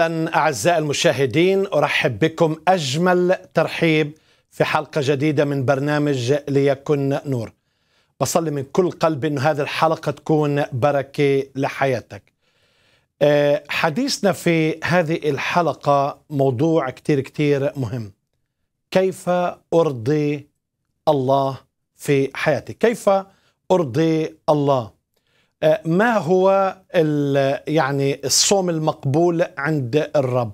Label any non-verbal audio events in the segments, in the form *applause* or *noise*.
اهلا اعزائي المشاهدين ارحب بكم اجمل ترحيب في حلقه جديده من برنامج ليكن نور بصلي من كل قلبي ان هذه الحلقه تكون بركه لحياتك آه، حديثنا في هذه الحلقه موضوع كتير كتير مهم كيف ارضي الله في حياتي كيف ارضي الله آه، ما هو يعني الصوم المقبول عند الرب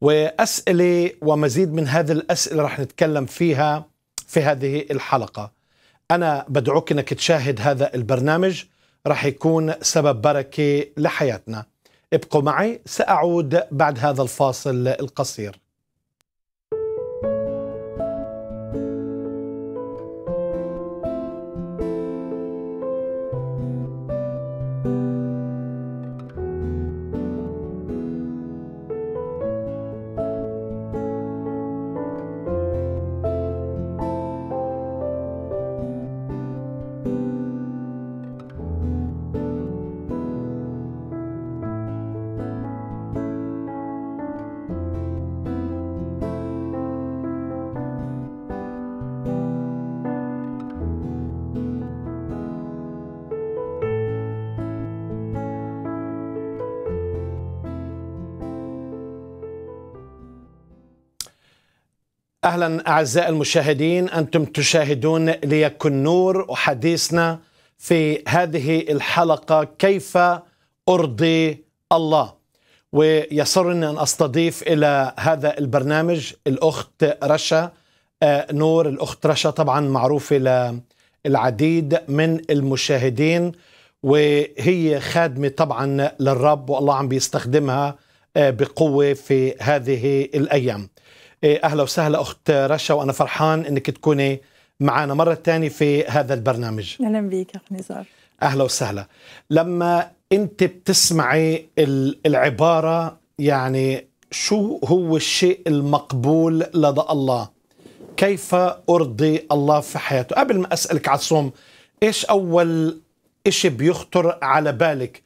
وأسئلة ومزيد من هذه الأسئلة رح نتكلم فيها في هذه الحلقة أنا بدعوك أنك تشاهد هذا البرنامج رح يكون سبب بركة لحياتنا ابقوا معي سأعود بعد هذا الفاصل القصير اهلا اعزائي المشاهدين انتم تشاهدون ليكن نور وحديثنا في هذه الحلقه كيف ارضي الله ويسرني ان استضيف الى هذا البرنامج الاخت رشا آه، نور الاخت رشا طبعا معروفه للعديد من المشاهدين وهي خادمه طبعا للرب والله عم بيستخدمها آه، بقوه في هذه الايام. إيه، اهلا وسهلا اخت رشا وانا فرحان انك تكوني معنا مره ثانيه في هذا البرنامج اهلا بيك اخ نزار اهلا وسهلا لما انت بتسمعي العباره يعني شو هو الشيء المقبول لدى الله كيف ارضي الله في حياته قبل ما اسالك على الصوم ايش اول شيء بيخطر على بالك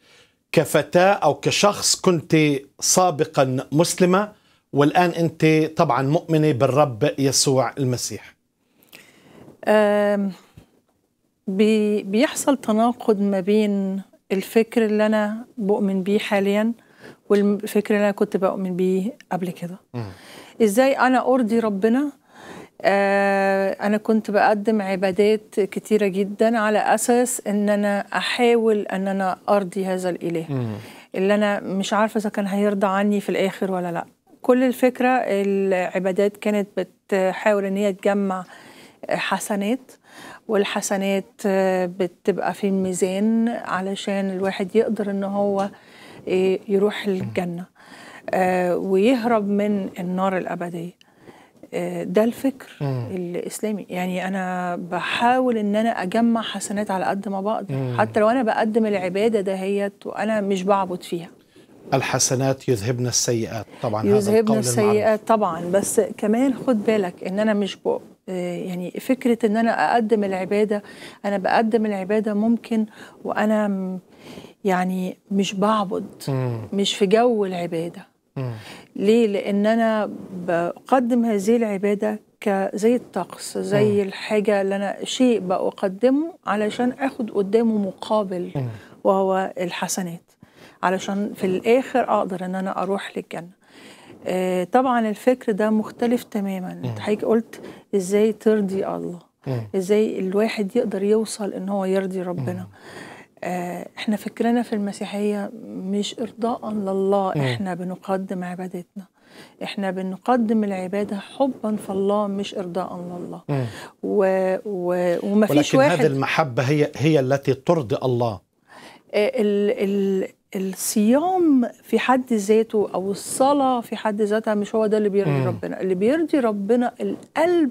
كفتاه او كشخص كنت سابقا مسلمه والآن أنت طبعا مؤمنة بالرب يسوع المسيح بي بيحصل تناقض ما بين الفكر اللي أنا بؤمن بيه حاليا والفكر اللي أنا كنت بؤمن بيه قبل كده إزاي أنا أرضي ربنا أه، أنا كنت بقدم عبادات كتيرة جدا على أساس إن أنا أحاول إن أنا أرضي هذا الإله اللي أنا مش عارفة إذا كان هيرضى عني في الآخر ولا لأ كل الفكره العبادات كانت بتحاول ان هي تجمع حسنات والحسنات آه، بتبقى في الميزان علشان الواحد يقدر ان هو آه، يروح الجنه آه، ويهرب من النار الابديه ده الفكر مم. الاسلامي يعني انا بحاول ان انا اجمع حسنات على قد ما بقدر مم. حتى لو انا بقدم العباده دهيت وانا مش بعبد فيها الحسنات يذهبن السيئات طبعا يذهبن السيئات طبعا بس كمان خد بالك ان انا مش بق... آه، يعني فكره ان انا اقدم العباده انا بقدم العباده ممكن وانا يعني مش بعبد مش في جو العباده ليه لان انا بقدم هذه العباده زي الطقس زي الحاجه اللي انا شيء بقدمه علشان اخد قدامه مقابل وهو الحسنات علشان في الاخر اقدر ان انا اروح للجنه آه طبعا الفكر ده مختلف تماما حضرتك قلت ازاي ترضي الله ازاي الواحد يقدر يوصل ان هو يرضي ربنا آه احنا فكرنا في المسيحيه مش ارضاء لله احنا بنقدم عبادتنا احنا بنقدم العباده حبا في الله مش ارضاء لله و... و... ومفيش ولكن واحد هذه المحبه هي هي التي ترضي الله آه، ال... ال... الصيام في حد ذاته او الصلاه في حد ذاتها مش هو ده اللي بيرضي مم. ربنا اللي بيرضي ربنا القلب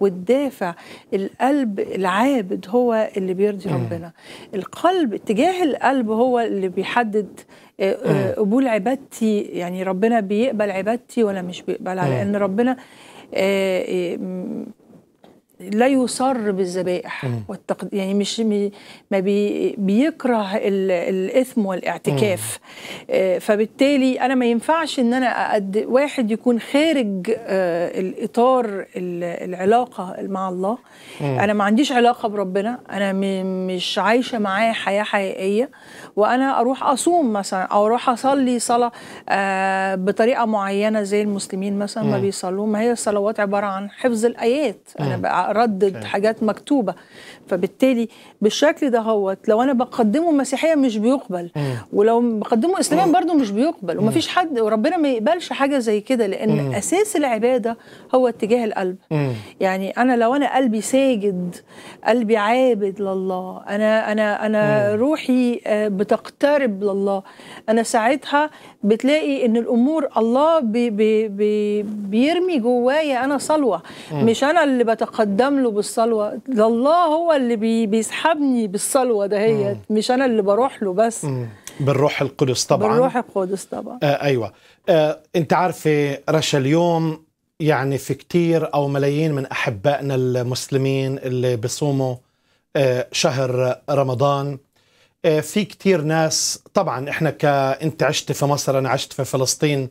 والدافع القلب العابد هو اللي بيرضي مم. ربنا القلب اتجاه القلب هو اللي بيحدد آه، آه، قبول عبادتي يعني ربنا بيقبل عبادتي ولا مش بيقبلها لان ربنا آه، لا يصر بالذبائح والتق... يعني مش ما بي... بيكره ال... الاثم والاعتكاف آه، فبالتالي انا ما ينفعش ان انا أقد... واحد يكون خارج آه، الاطار العلاقه مع الله مم. انا ما عنديش علاقه بربنا انا م... مش عايشه معاه حياه حقيقيه وانا اروح اصوم مثلا او اروح اصلي صلاه آه، بطريقه معينه زي المسلمين مثلا ما بيصلوا ما هي الصلوات عباره عن حفظ الايات انا ردد حاجات مكتوبه فبالتالي بالشكل ده هوت لو انا بقدمه مسيحيه مش بيقبل مم. ولو بقدمه اسلاميا برضه مش بيقبل ومفيش حد وربنا ما يقبلش حاجه زي كده لان مم. اساس العباده هو اتجاه القلب مم. يعني انا لو انا قلبي ساجد قلبي عابد لله انا انا انا مم. روحي آه، بتقترب لله انا ساعتها بتلاقي ان الامور الله بي بي بي بيرمي جوايا انا صلوه مم. مش انا اللي بتقدم له بالصلوه ده الله هو اللي بي بيسحبني بالصلوة دهيت مش أنا اللي بروح له بس مم. بالروح القدس طبعا بالروح القدس طبعا آه أيوة آه أنت عارفة رشا اليوم يعني في كتير أو ملايين من أحبائنا المسلمين اللي بصوموا آه شهر رمضان آه في كتير ناس طبعا إحنا كأنت أنت عشت في مصر أنا عشت في فلسطين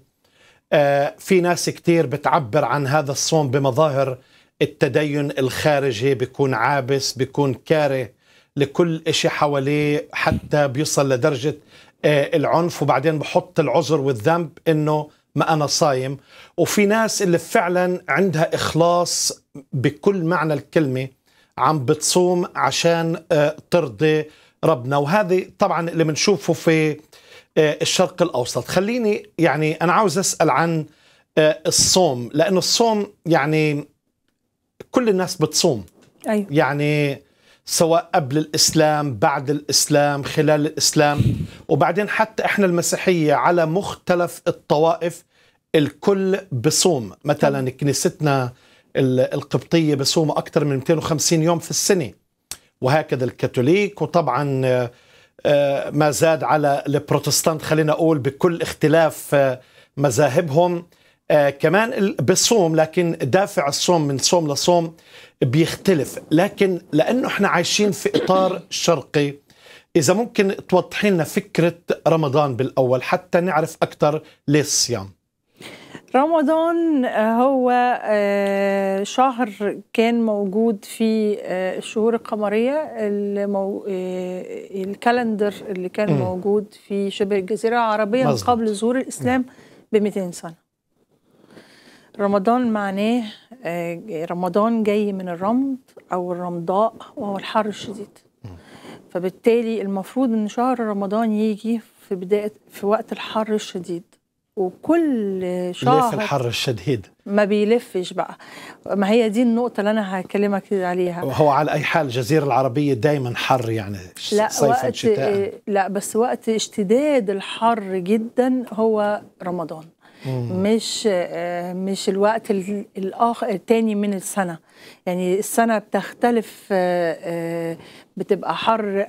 آه في ناس كتير بتعبر عن هذا الصوم بمظاهر التدين الخارجي بيكون عابس بيكون كاره لكل شيء حواليه حتى بيصل لدرجة آه، العنف وبعدين بحط العذر والذنب إنه ما أنا صايم وفي ناس اللي فعلا عندها إخلاص بكل معنى الكلمة عم بتصوم عشان آه، ترضي ربنا وهذه طبعا اللي بنشوفه في آه، الشرق الأوسط خليني يعني أنا عاوز أسأل عن الصوم لأن الصوم يعني كل الناس بتصوم أيوة. يعني سواء قبل الإسلام بعد الإسلام خلال الإسلام وبعدين حتى إحنا المسيحية على مختلف الطوائف الكل بصوم مثلا كنيستنا القبطية بصوم أكثر من 250 يوم في السنة وهكذا الكاثوليك وطبعا آه، ما زاد على البروتستانت خلينا أقول بكل اختلاف آه، مذاهبهم آه، كمان بالصوم لكن دافع الصوم من صوم لصوم بيختلف لكن لأنه احنا عايشين في إطار شرقي إذا ممكن توضحي لنا فكرة رمضان بالأول حتى نعرف أكثر ليه الصيام رمضان آه، هو آه، شهر كان موجود في الشهور القمرية الكالندر اللي كان موجود في شبه الجزيرة العربية قبل ظهور الإسلام نعم. ب 200 سنة رمضان معناه آه، رمضان جاي من الرمض او الرمضاء وهو الحر الشديد فبالتالي المفروض ان شهر رمضان يجي في بدايه في وقت الحر الشديد وكل شهر في الحر الشديد ما بيلفش بقى ما هي دي النقطة اللي أنا هكلمك عليها هو على أي حال الجزيرة العربية دايما حر يعني لا صيفا وقت شتاء لا بس وقت اشتداد الحر جدا هو رمضان مش آه، مش الوقت الاخر الثاني من السنه يعني السنه بتختلف آه، آه، بتبقى حر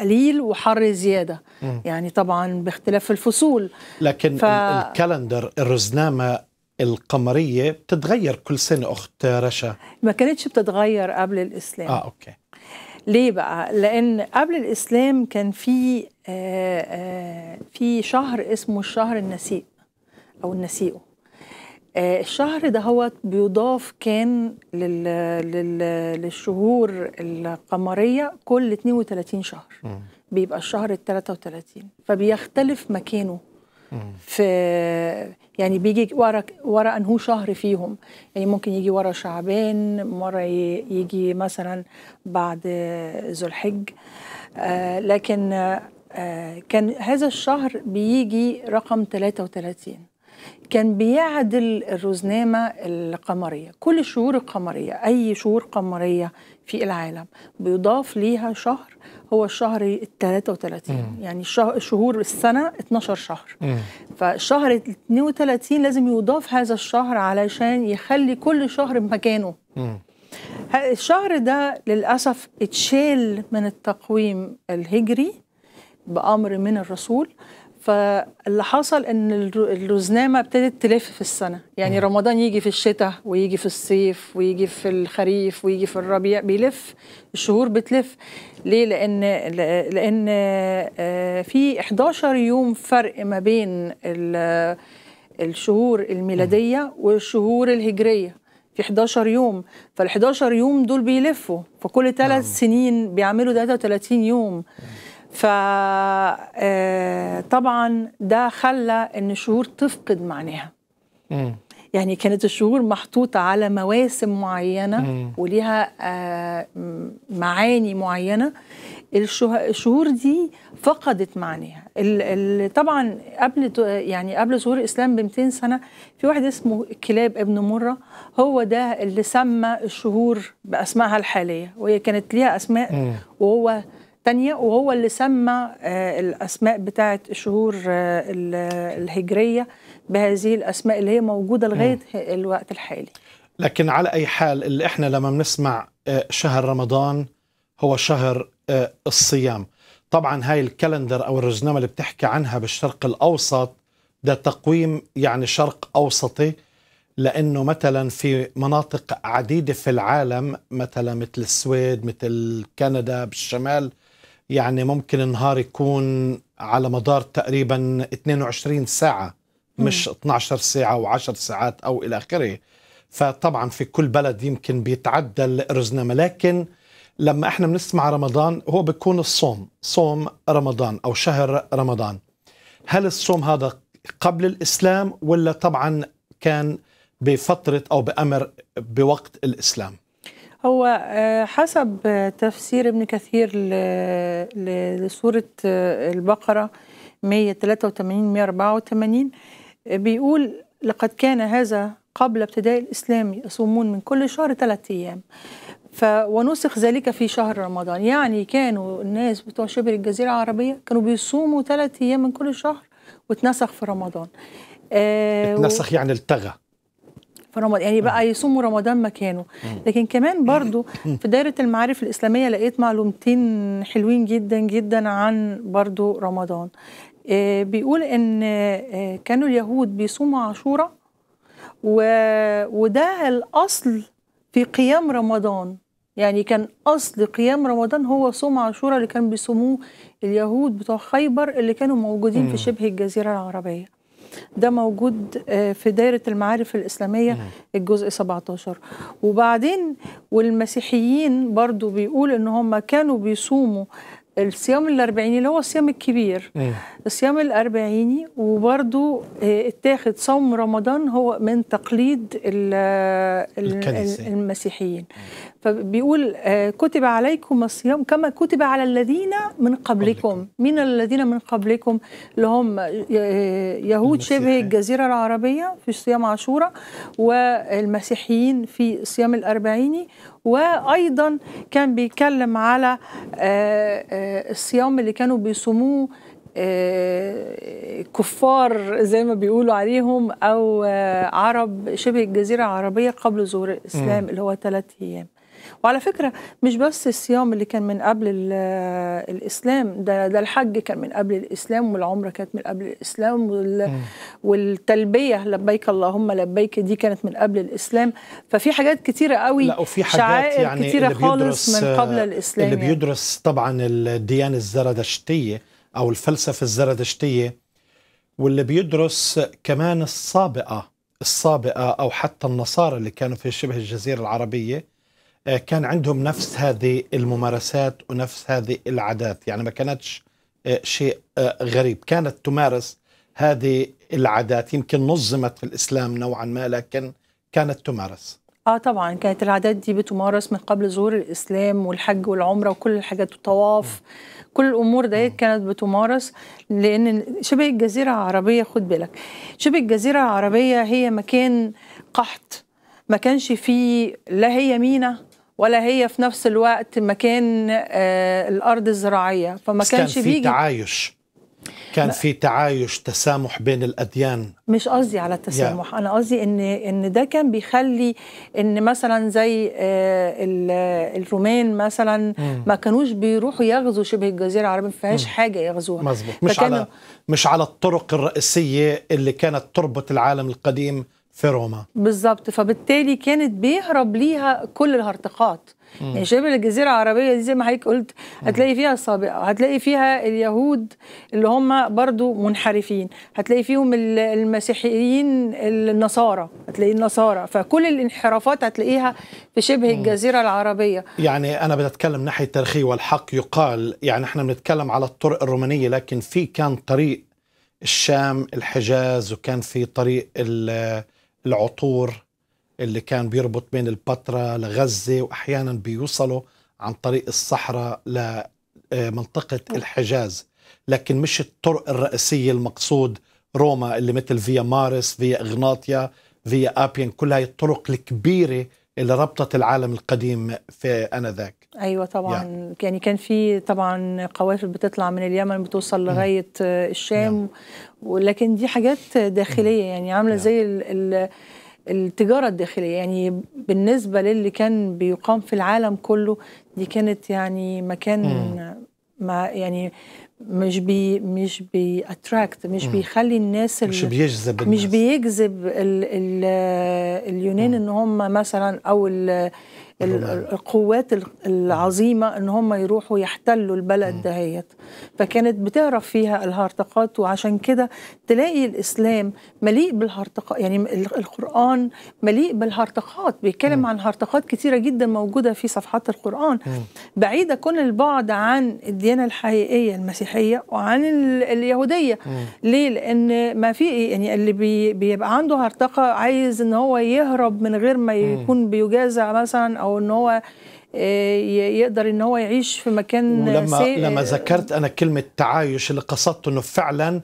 قليل وحر زياده مم. يعني طبعا باختلاف الفصول لكن ف... الكالندر الرزنامه القمريه بتتغير كل سنه اخت رشا ما كانتش بتتغير قبل الاسلام اه اوكي ليه بقى؟ لأن قبل الإسلام كان في آآ آآ في شهر اسمه الشهر النسيء او النسيئه آه، الشهر ده هو بيضاف كان لل... لل... للشهور القمرية كل 32 شهر م. بيبقى الشهر ال 33 فبيختلف مكانه في يعني بيجي ورا ورا انه شهر فيهم يعني ممكن يجي ورا شعبان مرة يجي مثلا بعد ذو الحج آه، لكن آه، كان هذا الشهر بيجي رقم 33 كان بيعدل الرزنامة القمرية كل الشهور القمرية أي شهور قمرية في العالم بيضاف ليها شهر هو الشهر ال 33 مم. يعني الشهر شهور السنة 12 شهر مم. فالشهر ال 32 لازم يضاف هذا الشهر علشان يخلي كل شهر مكانه مم. الشهر ده للأسف اتشال من التقويم الهجري بأمر من الرسول فاللي حصل ان الرزنامه ابتدت تلف في السنه يعني مم. رمضان يجي في الشتاء ويجي في الصيف ويجي في الخريف ويجي في الربيع بيلف الشهور بتلف ليه لان لان آه، في 11 يوم فرق ما بين الشهور الميلاديه والشهور الهجريه في 11 يوم فال 11 يوم دول بيلفوا فكل ثلاث نعم. سنين بيعملوا 33 يوم مم. فطبعا آه، ده خلى ان الشهور تفقد معناها يعني كانت الشهور محطوطة على مواسم معينة م. وليها آه، معاني معينة الشهور دي فقدت معناها طبعا قبل يعني قبل ظهور الاسلام ب 200 سنه في واحد اسمه كلاب ابن مره هو ده اللي سمى الشهور باسمائها الحاليه وهي كانت ليها اسماء وهو تانية وهو اللي سمى آه، الأسماء بتاعة الشهور آه، الهجرية بهذه الأسماء اللي هي موجودة لغاية الوقت الحالي لكن على أي حال اللي إحنا لما بنسمع آه، شهر رمضان هو شهر الصيام طبعا هاي الكالندر أو الرزنامة اللي بتحكي عنها بالشرق الأوسط ده تقويم يعني شرق أوسطي لانه مثلا في مناطق عديده في العالم مثلا مثل السويد مثل كندا بالشمال يعني ممكن النهار يكون على مدار تقريبا 22 ساعة مش 12 ساعة و10 ساعات أو إلى آخره فطبعا في كل بلد يمكن بيتعدى رزنامة لكن لما احنا بنسمع رمضان هو بيكون الصوم صوم رمضان أو شهر رمضان هل الصوم هذا قبل الإسلام ولا طبعا كان بفترة أو بأمر بوقت الإسلام هو آه، حسب تفسير ابن كثير لسورة آه، البقرة 183 184 بيقول لقد كان هذا قبل ابتداء الإسلام يصومون من كل شهر ثلاثة أيام ف ونسخ ذلك في شهر رمضان يعني كانوا الناس بتوع شبه الجزيرة العربية كانوا بيصوموا ثلاثة أيام من كل شهر واتنسخ في رمضان آه اتنسخ يعني التغى في رمضان يعني بقى يصوموا رمضان مكانه لكن كمان برضو في دايرة المعارف الإسلامية لقيت معلومتين حلوين جدا جدا عن برضو رمضان آه، بيقول إن آه، كانوا اليهود بيصوموا عاشوراء وده الأصل في قيام رمضان يعني كان أصل قيام رمضان هو صوم عاشوراء اللي كان بيصوموه اليهود بتوع خيبر اللي كانوا موجودين في شبه الجزيرة العربية ده موجود آه، في دايرة المعارف الإسلامية الجزء 17 وبعدين والمسيحيين برضو بيقول إن هم كانوا بيصوموا الصيام الأربعيني اللي هو الصيام الكبير الصيام الأربعيني وبرضو آه، اتاخد صوم رمضان هو من تقليد آه، الكنيسة. المسيحيين مم. فبيقول آه، كتب عليكم الصيام كما كتب على الذين من قبلكم من الذين من قبلكم اللي هم آه، يهود شبه الجزيرة العربية في صيام عاشورة والمسيحيين في صيام الأربعيني وأيضا كان بيتكلم على آه، الصيام اللي كانوا بيصوموه كفار زي ما بيقولوا عليهم او عرب شبه الجزيره العربيه قبل ظهور الاسلام اللي هو ثلاث ايام وعلى فكرة مش بس الصيام اللي كان من قبل الإسلام ده ده الحج كان من قبل الإسلام والعمرة كانت من قبل الإسلام وال والتلبية لبيك اللهم لبيك دي كانت من قبل الإسلام ففي حاجات كتيرة قوي لا وفي حاجات يعني كتيرة خالص من قبل آه، الإسلام اللي يعني. بيدرس طبعا الديانة الزردشتية أو الفلسفة الزردشتية واللي بيدرس كمان السابقة السابقة أو حتى النصارى اللي كانوا في شبه الجزيرة العربية آه، كان عندهم نفس هذه الممارسات ونفس هذه العادات يعني ما كانتش آه، شيء آه، غريب كانت تمارس هذه العادات يمكن نظمت في الإسلام نوعا ما لكن كانت تمارس اه طبعا كانت العادات دي بتمارس من قبل ظهور الاسلام والحج والعمره وكل الحاجات والطواف كل الامور ديت كانت بتمارس لان شبه الجزيره العربيه خد بالك شبه الجزيره العربيه هي مكان قحط ما كانش فيه لا هي مينا ولا هي في نفس الوقت مكان آه، الارض الزراعيه فما كانش كان في تعايش كان في تعايش تسامح بين الاديان مش قصدي على التسامح yeah. انا قصدي ان ان ده كان بيخلي ان مثلا زي آه، آه، الرومان مثلا مم. ما كانوش بيروحوا يغزوا شبه الجزيره العربيه ما فيهاش حاجه يغزوها مظبوط مش على مش على الطرق الرئيسيه اللي كانت تربط العالم القديم في روما بالظبط فبالتالي كانت بيهرب ليها كل الهرطقات يعني شبه الجزيرة العربية دي زي ما حضرتك قلت هتلاقي فيها السابقة هتلاقي فيها اليهود اللي هم برضو منحرفين هتلاقي فيهم المسيحيين النصارى هتلاقي النصارى فكل الانحرافات هتلاقيها في شبه الجزيرة العربية يعني أنا بتكلم ناحية التاريخية والحق يقال يعني احنا بنتكلم على الطرق الرومانية لكن في كان طريق الشام الحجاز وكان في طريق العطور اللي كان بيربط بين البتراء لغزة وأحيانا بيوصلوا عن طريق الصحراء لمنطقة الحجاز لكن مش الطرق الرئيسية المقصود روما اللي مثل فيا مارس فيا إغناطيا فيا آبين كل هاي الطرق الكبيرة اللي ربطت العالم القديم في أنذاك ايوه طبعا يعني, يعني كان في طبعا قوافل بتطلع من اليمن بتوصل لغايه الشام ولكن دي حاجات داخليه يعني عامله زي الـ الـ التجارة الداخلية يعني بالنسبة للي كان بيقام في العالم كله دي كانت يعني مكان ما يعني مش بي مش بيأتراكت مش مم. بيخلي الناس مش بيجذب الناس. مش بيجذب اليونان مم. ان هم مثلا او القوات العظيمه ان هم يروحوا يحتلوا البلد دهيت فكانت بتعرف فيها الهرطقات وعشان كده تلاقي الاسلام مليء بالهرطقات يعني القران مليء بالهرطقات بيتكلم عن هرطقات كثيره جدا موجوده في صفحات القران بعيده كل البعد عن الديانه الحقيقيه المسيحيه وعن اليهوديه ليه لان ما في يعني اللي بي بيبقى عنده هرطقه عايز ان هو يهرب من غير ما يكون بيجازع مثلا او او ان هو آه، يقدر ان هو يعيش في مكان ولما لما ذكرت انا كلمه تعايش اللي قصدت انه فعلا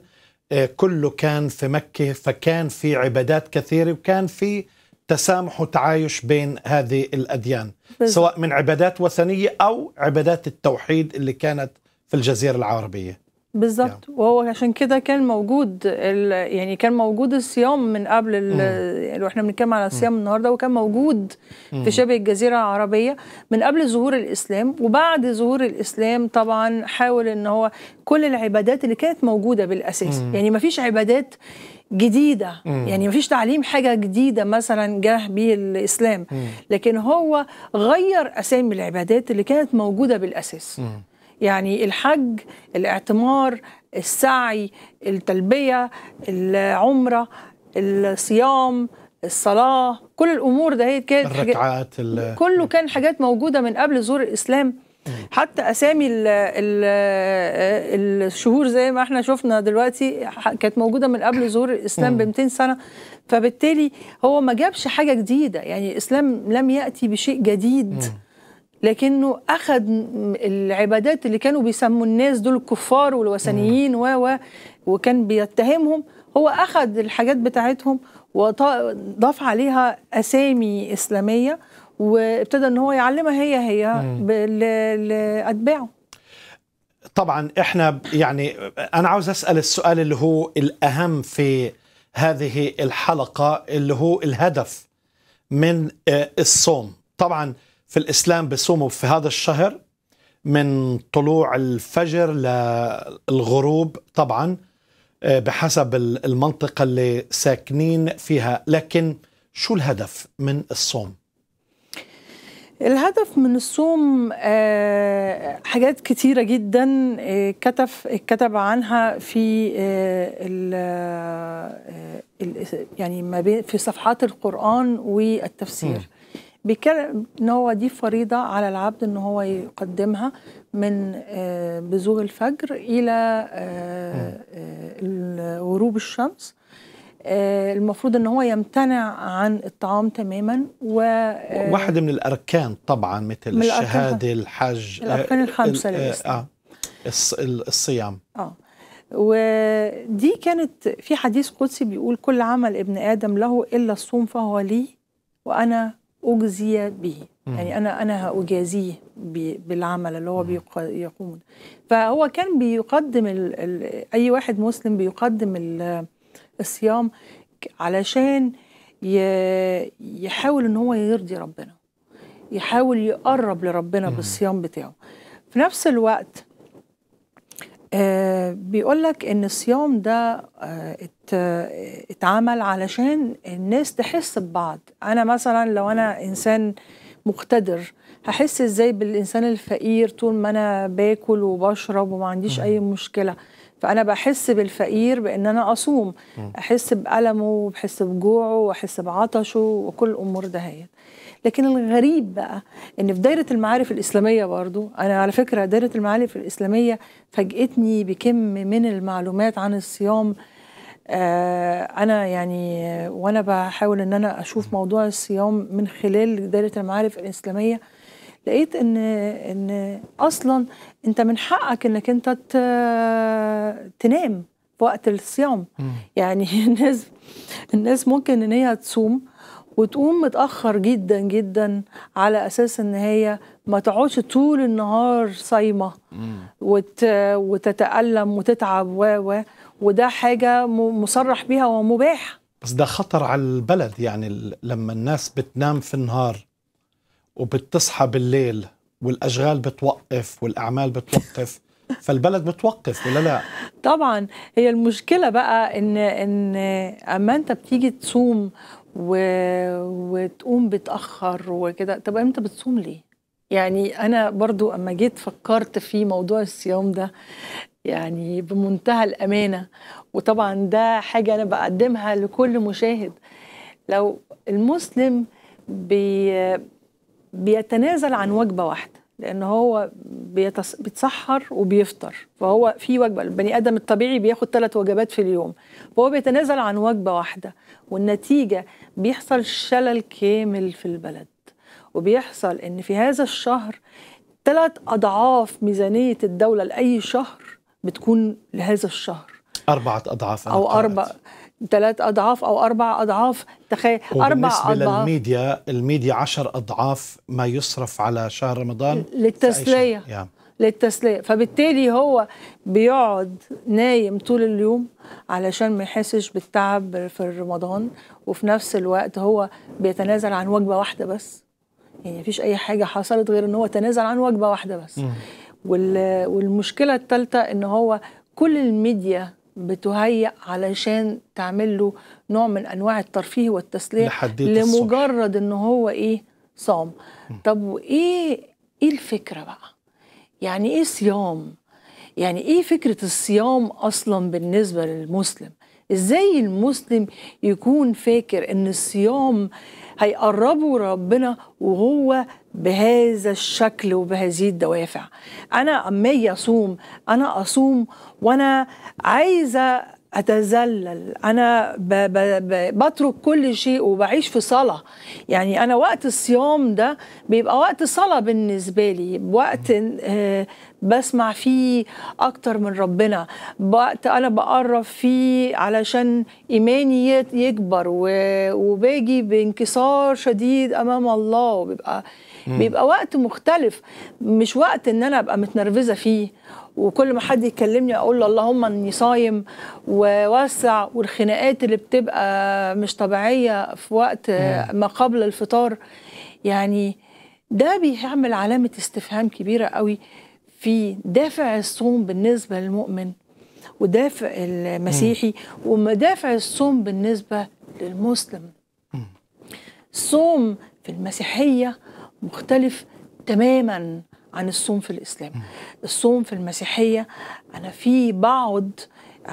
آه، كله كان في مكه فكان في عبادات كثيره وكان في تسامح وتعايش بين هذه الاديان بس. سواء من عبادات وثنيه او عبادات التوحيد اللي كانت في الجزيره العربيه بالظبط وهو عشان كده كان موجود يعني كان موجود الصيام من قبل لو يعني احنا بنتكلم على الصيام النهارده وكان موجود مم. في شبه الجزيره العربيه من قبل ظهور الاسلام وبعد ظهور الاسلام طبعا حاول ان هو كل العبادات اللي كانت موجوده بالاساس مم. يعني ما فيش عبادات جديدة مم. يعني فيش تعليم حاجة جديدة مثلا جه به الإسلام مم. لكن هو غير أسامي العبادات اللي كانت موجودة بالأساس مم. يعني الحج الاعتمار السعي التلبية العمرة الصيام الصلاة كل الأمور ده هي كانت الركعات كله كان حاجات موجودة من قبل ظهور الإسلام حتى اسامي الـ الـ الشهور زي ما احنا شفنا دلوقتي كانت موجوده من قبل ظهور الاسلام ب 200 سنه فبالتالي هو ما جابش حاجه جديده يعني الاسلام لم ياتي بشيء جديد لكنه أخذ العبادات اللي كانوا بيسموا الناس دول الكفار والوثنيين و وكان بيتهمهم هو أخذ الحاجات بتاعتهم وضاف عليها أسامي إسلامية وابتدى ان هو يعلمها هي هي لاتباعه طبعا احنا يعني انا عاوز اسال السؤال اللي هو الاهم في هذه الحلقه اللي هو الهدف من آه، الصوم طبعا في الإسلام بيصوموا في هذا الشهر من طلوع الفجر للغروب طبعا آه، بحسب المنطقة اللي ساكنين فيها لكن شو الهدف من الصوم؟ الهدف من الصوم آه، حاجات كتيرة جدا آه، كتب كتب عنها في يعني ما بين في صفحات القرآن والتفسير بيتكلم ان هو دي فريضه على العبد ان هو يقدمها من آه، بزوغ الفجر الى آه، آه، غروب الشمس المفروض ان هو يمتنع عن الطعام تماما و واحده من الاركان طبعا مثل من الشهاده الحج الاركان الخمسه للاسلام آه الصيام اه ودي كانت في حديث قدسي بيقول كل عمل ابن ادم له الا الصوم فهو لي وانا أجزي به يعني أنا أنا هأجازيه بالعمل اللي هو بيقوم فهو كان بيقدم الـ الـ أي واحد مسلم بيقدم الصيام علشان يحاول إن هو يرضي ربنا يحاول يقرب لربنا بالصيام بتاعه في نفس الوقت آه بيقول لك ان الصيام ده آه اتعمل علشان الناس تحس ببعض انا مثلا لو انا انسان مقتدر هحس ازاي بالانسان الفقير طول ما انا باكل وبشرب وما عنديش اي مشكله فانا بحس بالفقير بان انا اصوم احس بالمه وبحس بجوعه واحس بعطشه وكل الامور دهيت لكن الغريب بقى ان في دايره المعارف الاسلاميه برضو انا على فكره دايره المعارف الاسلاميه فاجئتني بكم من المعلومات عن الصيام آه، انا يعني آه، وانا بحاول ان انا اشوف موضوع الصيام من خلال دايره المعارف الاسلاميه لقيت ان ان اصلا انت من حقك انك انت تنام وقت الصيام يعني *laughs* الناس الناس ممكن ان هي تصوم وتقوم متاخر جدا جدا على اساس ان هي ما تقعدش طول النهار صايمه وت... وتتالم وتتعب و و وده حاجه مصرح بيها ومباح بس ده خطر على البلد يعني لما الناس بتنام في النهار وبتصحى بالليل والاشغال بتوقف والاعمال بتوقف فالبلد بتوقف ولا لا طبعا هي المشكله بقى ان ان اما انت بتيجي تصوم و... وتقوم بتاخر وكده طب أنت بتصوم ليه يعني انا برضو اما جيت فكرت في موضوع الصيام ده يعني بمنتهى الامانه وطبعا ده حاجه انا بقدمها لكل مشاهد لو المسلم بي بيتنازل عن وجبه واحده لان هو بيتص... بيتسحر وبيفطر فهو في وجبه البني ادم الطبيعي بياخد ثلاث وجبات في اليوم فهو بيتنازل عن وجبه واحده والنتيجه بيحصل شلل كامل في البلد وبيحصل ان في هذا الشهر ثلاث اضعاف ميزانيه الدوله لاي شهر بتكون لهذا الشهر أربعة أضعاف أو أربع ثلاث أضعاف أو أربع أضعاف تخيل أربع أضعاف للميديا الميديا عشر أضعاف ما يصرف على شهر رمضان للتسلية للتسلية فبالتالي هو بيقعد نايم طول اليوم علشان ما يحسش بالتعب في رمضان وفي نفس الوقت هو بيتنازل عن وجبة واحدة بس يعني مفيش أي حاجة حصلت غير إن هو تنازل عن وجبة واحدة بس والمشكله الثالثه ان هو كل الميديا بتهيئ علشان تعمل له نوع من انواع الترفيه والتسليه لمجرد ان هو ايه صام طب وايه ايه الفكره بقى يعني ايه صيام يعني ايه فكره الصيام اصلا بالنسبه للمسلم ازاي المسلم يكون فاكر ان الصيام آه هيقربوا ربنا وهو بهذا الشكل وبهذه الدوافع انا اما اصوم انا اصوم وانا عايزه اتذلل انا ب ب بترك كل شيء وبعيش في صلاه يعني انا وقت الصيام ده بيبقى وقت صلاه بالنسبه لي وقت آه، بسمع فيه اكتر من ربنا وقت انا بقرب فيه علشان ايماني يكبر وباجي بانكسار شديد امام الله وبيبقى مم. بيبقى وقت مختلف مش وقت ان انا ابقى متنرفزه فيه وكل ما حد يكلمني اقول له اللهم اني صايم ووسع والخناقات اللي بتبقى مش طبيعيه في وقت ما قبل الفطار يعني ده بيعمل علامه استفهام كبيره قوي في دافع الصوم بالنسبه للمؤمن ودافع المسيحي ومدافع الصوم بالنسبه للمسلم الصوم في المسيحيه مختلف تماما عن الصوم في الاسلام الصوم في المسيحيه انا في بعض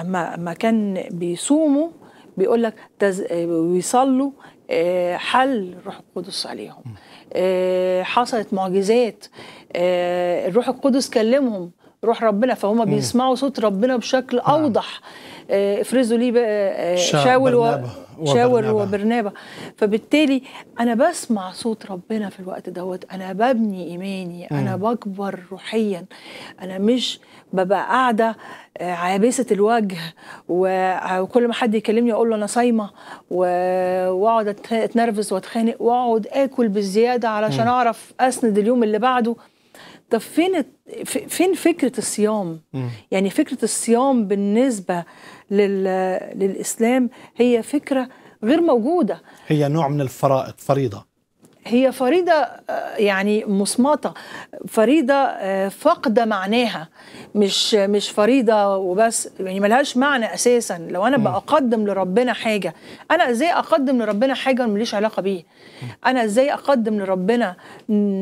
اما اما كان بيصوموا بيقول لك تز... ويصلوا آه، حل الروح القدس عليهم آه، حصلت معجزات آه، الروح القدس كلمهم روح ربنا فهم بيسمعوا صوت ربنا بشكل نعم. اوضح آه، افرزوا ليه بقى آه، شاور شاور وبرنابه فبالتالي انا بسمع صوت ربنا في الوقت دوت انا ببني ايماني م. انا بكبر روحيا انا مش ببقى قاعده آه، عابسه الوجه وكل ما حد يكلمني اقول له انا صايمه واقعد اتنرفز واتخانق واقعد اكل بالزياده علشان اعرف اسند اليوم اللي بعده طب فين فين فكره الصيام؟ مم. يعني فكره الصيام بالنسبه لل... للاسلام هي فكره غير موجوده هي نوع من الفرائض فريضه هي فريضة آه، يعني مصمتة فريضة آه، فاقدة معناها مش مش فريضة وبس يعني ملهاش معنى أساسا لو أنا بقدم لربنا حاجة أنا إزاي أقدم لربنا حاجة ماليش علاقة بيه انا ازاي اقدم لربنا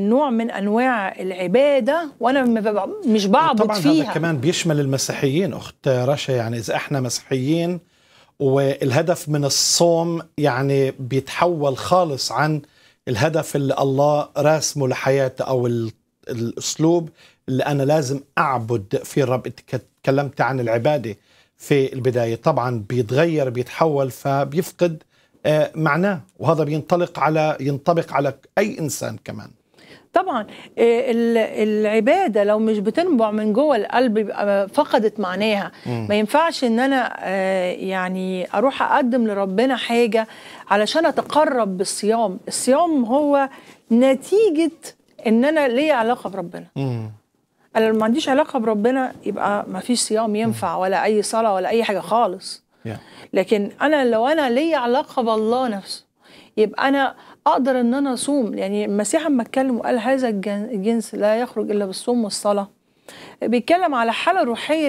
نوع من انواع العباده وانا مش بعبد طبعا فيها طبعا هذا كمان بيشمل المسيحيين اخت رشا يعني اذا احنا مسيحيين والهدف من الصوم يعني بيتحول خالص عن الهدف اللي الله راسمه لحياتي او الاسلوب اللي انا لازم اعبد فيه الرب تكلمت عن العباده في البدايه طبعا بيتغير بيتحول فبيفقد آه، معناه وهذا بينطلق على ينطبق على أي إنسان كمان طبعا آه، العبادة لو مش بتنبع من جوه القلب آه، فقدت معناها ما ينفعش ان انا يعني اروح اقدم لربنا حاجة علشان اتقرب بالصيام الصيام هو نتيجة ان انا ليا علاقة بربنا انا لو ما عنديش علاقة بربنا يبقى ما فيش صيام ينفع ولا اي صلاة ولا اي حاجة خالص لكن انا لو انا لي علاقه بالله نفسه يبقى انا اقدر ان انا اصوم يعني المسيح اما اتكلم وقال هذا الجنس لا يخرج الا بالصوم والصلاه بيتكلم على حالة روحية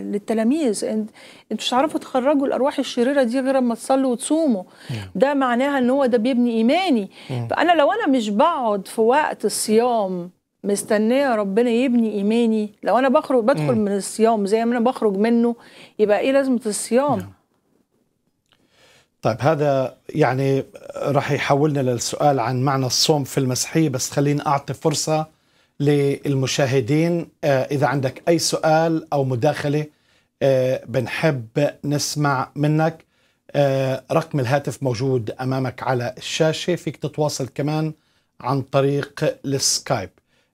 للتلاميذ انتوا مش هتعرفوا تخرجوا الأرواح الشريرة دي غير أما تصلوا وتصوموا ده معناها إن هو ده بيبني إيماني فأنا لو أنا مش بقعد في وقت الصيام مستنيه ربنا يبني ايماني لو انا بخرج بدخل من الصيام زي ما انا بخرج منه يبقى ايه لازمه الصيام نعم. طيب هذا يعني راح يحولنا للسؤال عن معنى الصوم في المسيحيه بس خليني اعطي فرصه للمشاهدين آه، اذا عندك اي سؤال او مداخله آه، بنحب نسمع منك آه، رقم الهاتف موجود امامك على الشاشه فيك تتواصل كمان عن طريق السكايب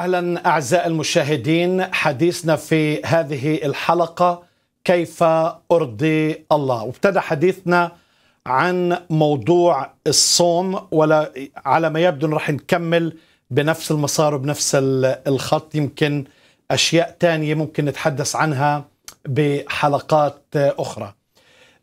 اهلا اعزائي المشاهدين حديثنا في هذه الحلقه كيف ارضي الله وابتدى حديثنا عن موضوع الصوم ولا على ما يبدو راح نكمل بنفس المسار وبنفس الخط يمكن اشياء تانية ممكن نتحدث عنها بحلقات اخرى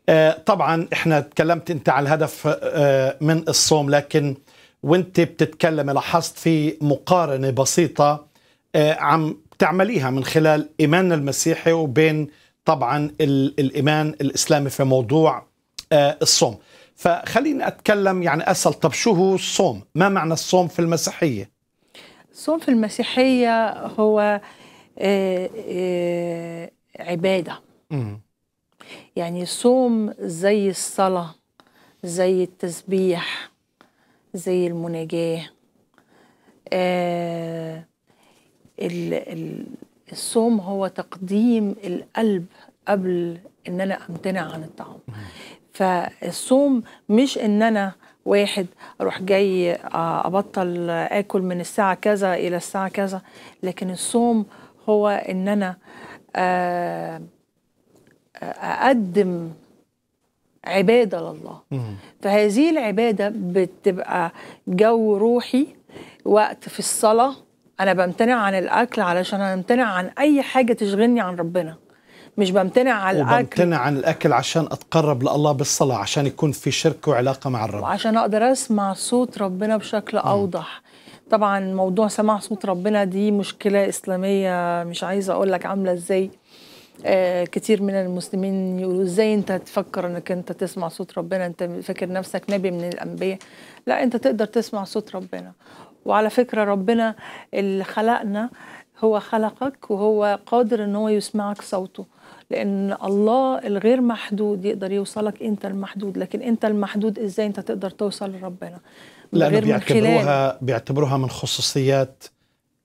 آه، طبعا احنا تكلمت انت على الهدف آه، من الصوم لكن وانت بتتكلم لاحظت في مقارنة بسيطة آه، عم تعمليها من خلال إيماننا المسيحي وبين طبعا الإيمان الإسلامي في موضوع آه، الصوم فخليني أتكلم يعني أسأل طب شو هو الصوم ما معنى الصوم في المسيحية الصوم في المسيحية هو آه، عبادة يعني الصوم زي الصلاة زي التسبيح زي المناجاة آه ال ال الصوم هو تقديم القلب قبل ان انا امتنع عن الطعام فالصوم مش ان انا واحد اروح جاي آه، ابطل اكل من الساعه كذا الى الساعه كذا لكن الصوم هو ان انا آه، اقدم عبادة لله فهذه العبادة بتبقى جو روحي وقت في الصلاة أنا بمتنع عن الأكل علشان أمتنع عن أي حاجة تشغلني عن ربنا مش بمتنع عن الاكل وبمتنع عن الاكل عشان اتقرب لله بالصلاه عشان يكون في شرك وعلاقه مع الرب وعشان اقدر اسمع صوت ربنا بشكل اوضح طبعا موضوع سماع صوت ربنا دي مشكله اسلاميه مش عايزه اقول لك عامله ازاي آه، كتير من المسلمين يقولوا ازاي انت تفكر انك انت تسمع صوت ربنا انت فاكر نفسك نبي من الانبياء لا انت تقدر تسمع صوت ربنا وعلى فكره ربنا اللي خلقنا هو خلقك وهو قادر ان هو يسمعك صوته لان الله الغير محدود يقدر يوصلك انت المحدود لكن انت المحدود ازاي انت تقدر توصل لربنا لانه بيعتبروها بيعتبروها من خصوصيات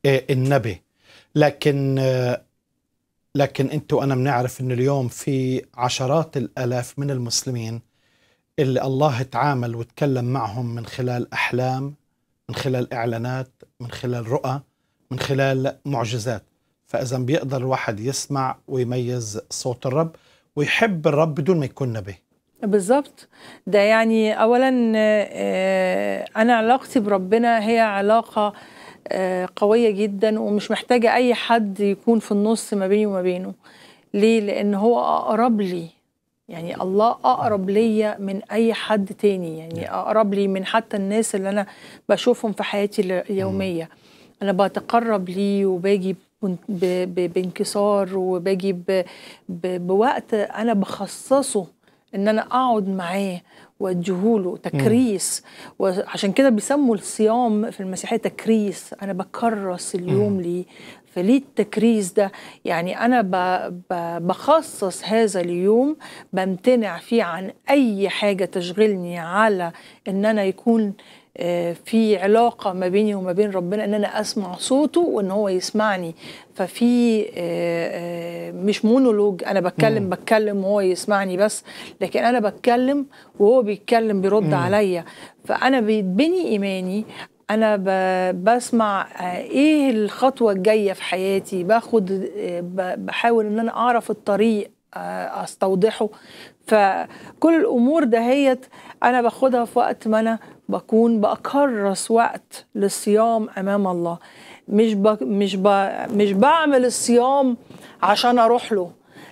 آه، النبي لكن آه، لكن انت وانا بنعرف انه اليوم في عشرات الالاف من المسلمين اللي الله تعامل وتكلم معهم من خلال احلام من خلال اعلانات من خلال رؤى من خلال معجزات فاذا بيقدر الواحد يسمع ويميز صوت الرب ويحب الرب بدون ما يكون نبي بالظبط ده يعني اولا آه، انا علاقتي بربنا هي علاقه آه، قويه جدا ومش محتاجه اي حد يكون في النص ما بيني وما بينه ليه لان هو اقرب لي يعني الله اقرب ليا من اي حد تاني يعني اقرب لي من حتى الناس اللي انا بشوفهم في حياتي mm. اليوميه انا بتقرب ليه وباجي بانكسار وباجي بوقت انا بخصصه ان انا اقعد معاه وجهوله تكريس وعشان كده بيسموا الصيام في المسيحيه تكريس انا بكرس اليوم ليه فليه التكريس ده يعني انا بخصص هذا اليوم بمتنع فيه عن اي حاجه تشغلني على ان انا يكون في علاقه ما بيني وما بين ربنا ان انا اسمع صوته وان هو يسمعني ففي آه، آه، مش مونولوج انا بتكلم مم. بتكلم وهو يسمعني بس لكن انا بتكلم وهو بيتكلم بيرد عليا فانا بيتبني ايماني انا بسمع آه، ايه الخطوه الجايه في حياتي باخد بحاول ان انا اعرف الطريق استوضحه فكل الامور دهيت انا باخدها في وقت ما انا بكون بكرس وقت للصيام امام الله مش ب... مش ب... مش بعمل الصيام عشان اروح له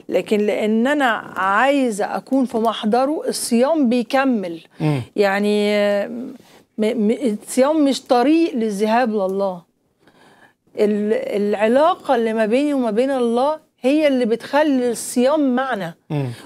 لكن لان انا عايزه اكون في محضره الصيام بيكمل يعني م. يعني الصيام مش طريق للذهاب لله العلاقه اللي ما بيني وما بين الله هي اللي بتخلي الصيام معنى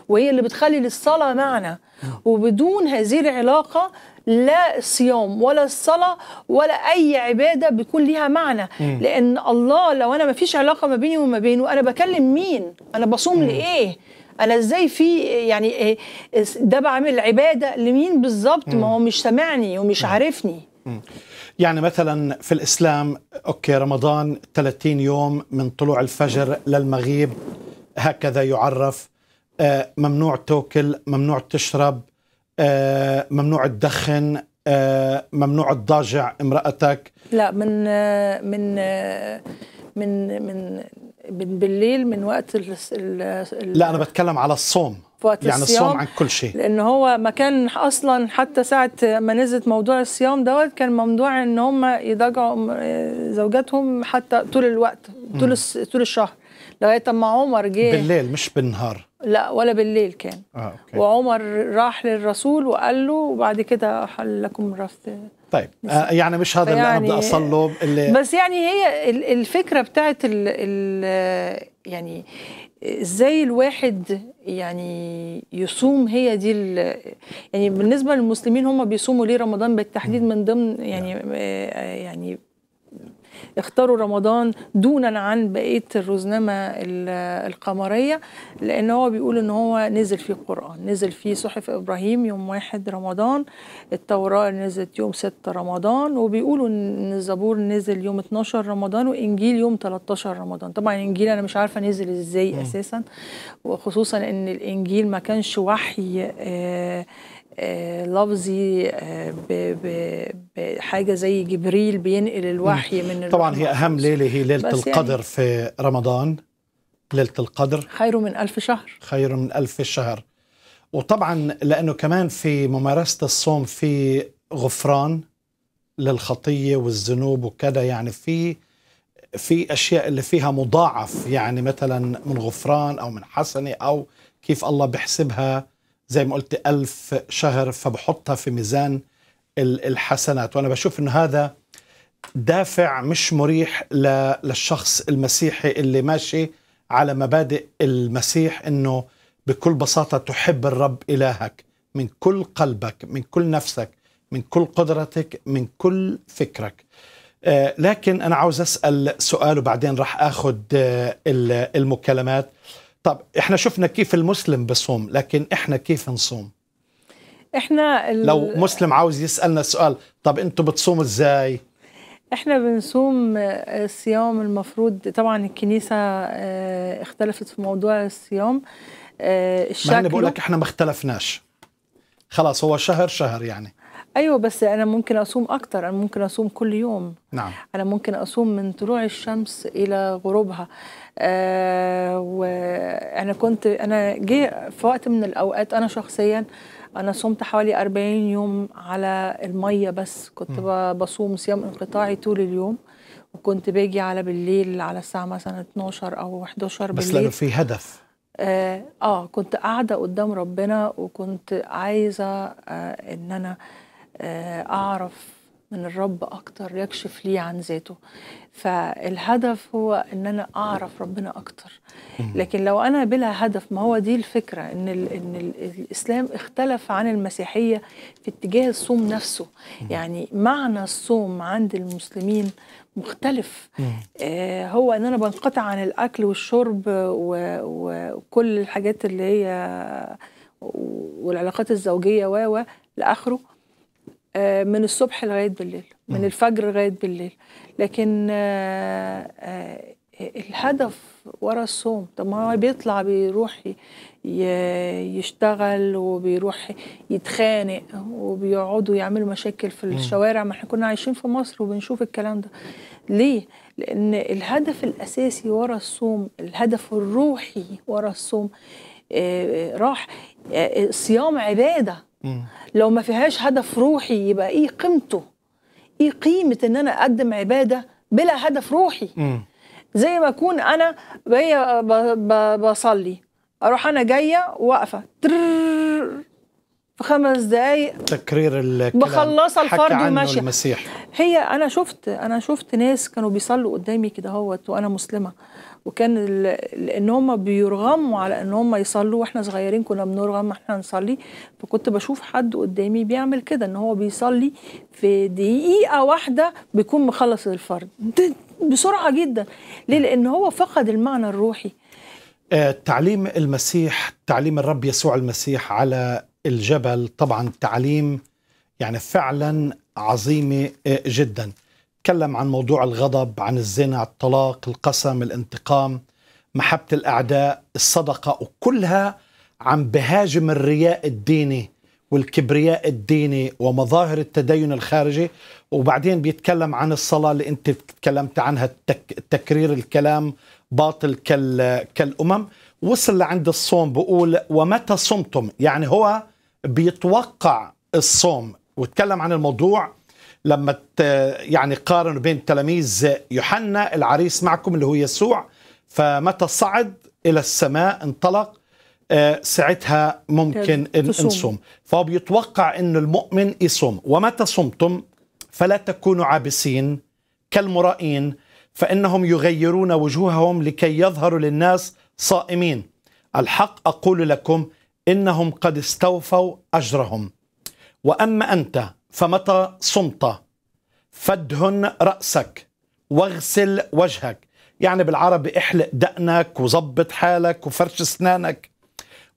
وهي اللي بتخلي الصلاه معنى وبدون هذه العلاقه لا صيام ولا الصلاة ولا أي عبادة بيكون ليها معنى م. لأن الله لو أنا ما فيش علاقة ما بيني وما بينه أنا بكلم مين أنا بصوم م. لإيه انا ازاي في يعني إيه، ده بعمل عباده لمين بالظبط ما هو مش سامعني ومش عارفني يعني مثلا في الاسلام اوكي رمضان 30 يوم من طلوع الفجر للمغيب هكذا يعرف آه، ممنوع تاكل ممنوع تشرب آه، ممنوع تدخن آه، ممنوع تضاجع امرأتك لا من آه، من من من من بالليل من وقت ال ال لا انا بتكلم على الصوم وقت يعني الصيام الصوم عن كل شيء لانه هو ما كان اصلا حتى ساعه ما نزلت موضوع الصيام دوت كان ممنوع ان هم يضاجعوا زوجاتهم حتى طول الوقت طول طول الشهر لغايه اما عمر جه بالليل مش بالنهار لا ولا بالليل كان آه، أوكي. وعمر راح للرسول وقال له وبعد كده حل لكم رفض طيب آه يعني مش هذا اللي انا بدي اصله اللي بس يعني هي الفكره بتاعت الـ ال يعني ازاي الواحد يعني يصوم هي دي يعني بالنسبه للمسلمين هم بيصوموا ليه رمضان بالتحديد من ضمن يعني آه، يعني اختاروا رمضان دونا عن بقيه الرزنامه القمريه لان هو بيقول ان هو نزل فيه القران نزل فيه صحف ابراهيم يوم واحد رمضان التوراه نزلت يوم 6 رمضان وبيقولوا ان الزبور نزل يوم 12 رمضان وانجيل يوم 13 رمضان طبعا الانجيل انا مش عارفه نزل ازاي اساسا وخصوصا ان الانجيل ما كانش وحي آه آه، لفظي آه، بحاجه زي جبريل بينقل الوحي من طبعا هي اهم ليله هي ليله يعني القدر يعني في رمضان ليله القدر خير من ألف شهر خير من ألف شهر وطبعا لانه كمان في ممارسه الصوم في غفران للخطيه والذنوب وكذا يعني في في اشياء اللي فيها مضاعف يعني مثلا من غفران او من حسنه او كيف الله بيحسبها زي ما قلت ألف شهر فبحطها في ميزان الحسنات وأنا بشوف أن هذا دافع مش مريح للشخص المسيحي اللي ماشي على مبادئ المسيح أنه بكل بساطة تحب الرب إلهك من كل قلبك من كل نفسك من كل قدرتك من كل فكرك آه، لكن أنا عاوز أسأل سؤال وبعدين راح أخذ آه، المكالمات طب احنا شفنا كيف المسلم بصوم لكن احنا كيف نصوم احنا ال... لو مسلم عاوز يسالنا سؤال طب انتم بتصوموا ازاي احنا بنصوم الصيام المفروض طبعا الكنيسه آه، اختلفت في موضوع الصيام الشكل آه، ما انا بقول لك احنا ما اختلفناش خلاص هو شهر شهر يعني ايوه بس انا ممكن اصوم اكتر انا ممكن اصوم كل يوم نعم انا ممكن اصوم من طلوع الشمس الى غروبها آه، وانا كنت انا جه في وقت من الاوقات انا شخصيا انا صمت حوالي 40 يوم على الميه بس كنت بصوم صيام انقطاعي طول اليوم وكنت باجي على بالليل على الساعه مثلا 12 او 11 بس بالليل بس لانه في هدف آه, اه كنت قاعده قدام ربنا وكنت عايزه آه ان انا آه اعرف من الرب اكتر يكشف لي عن ذاته فالهدف هو ان انا اعرف ربنا اكتر لكن لو انا بلا هدف ما هو دي الفكره ان الـ ان الـ الاسلام اختلف عن المسيحيه في اتجاه الصوم نفسه يعني معنى الصوم عند المسلمين مختلف آه هو ان انا بنقطع عن الاكل والشرب وكل الحاجات اللي هي والعلاقات الزوجيه و لاخره آه من الصبح لغايه بالليل من الفجر لغايه بالليل لكن آه، آه، الهدف ورا الصوم طب ما هو بيطلع بيروح يشتغل وبيروح يتخانق وبيقعدوا يعملوا مشاكل في الشوارع ما احنا كنا عايشين في مصر وبنشوف الكلام ده ليه لان الهدف الاساسي ورا الصوم الهدف الروحي ورا الصوم آه، راح صيام عباده لو ما فيهاش هدف روحي يبقى ايه قيمته ايه قيمه ان انا اقدم عباده بلا هدف روحي م. زي ما اكون انا هي بصلي اروح انا جايه واقفه في خمس دقايق تكرير الكلام بخلص الفرد وماشيه المسيح هي انا شفت انا شفت ناس كانوا بيصلوا قدامي كده اهوت وانا مسلمه وكان ان هم بيرغموا على ان هم يصلوا واحنا صغيرين كنا بنرغم احنا نصلي فكنت بشوف حد قدامي بيعمل كده ان هو بيصلي في دقيقه واحده بيكون مخلص الفرد بسرعه جدا ليه لان هو فقد المعنى الروحي آه، تعليم المسيح تعليم الرب يسوع المسيح على الجبل طبعا تعليم يعني فعلا عظيمه آه، جدا تكلم عن موضوع الغضب عن الزنا الطلاق القسم الانتقام محبة الأعداء الصدقة وكلها عم بهاجم الرياء الديني والكبرياء الديني ومظاهر التدين الخارجي وبعدين بيتكلم عن الصلاة اللي أنت تكلمت عنها التك تكرير الكلام باطل كال كالأمم وصل لعند الصوم بقول ومتى صمتم يعني هو بيتوقع الصوم وتكلم عن الموضوع لما يعني قارنوا بين تلاميذ يوحنا العريس معكم اللي هو يسوع فمتى صعد الى السماء انطلق آه، ساعتها ممكن نصوم فهو بيتوقع ان المؤمن يصوم ومتى صمتم فلا تكونوا عابسين كالمرائين فانهم يغيرون وجوههم لكي يظهروا للناس صائمين الحق اقول لكم انهم قد استوفوا اجرهم واما انت فمتى صمت فدهن رأسك واغسل وجهك يعني بالعربي احلق دقنك وظبط حالك وفرش اسنانك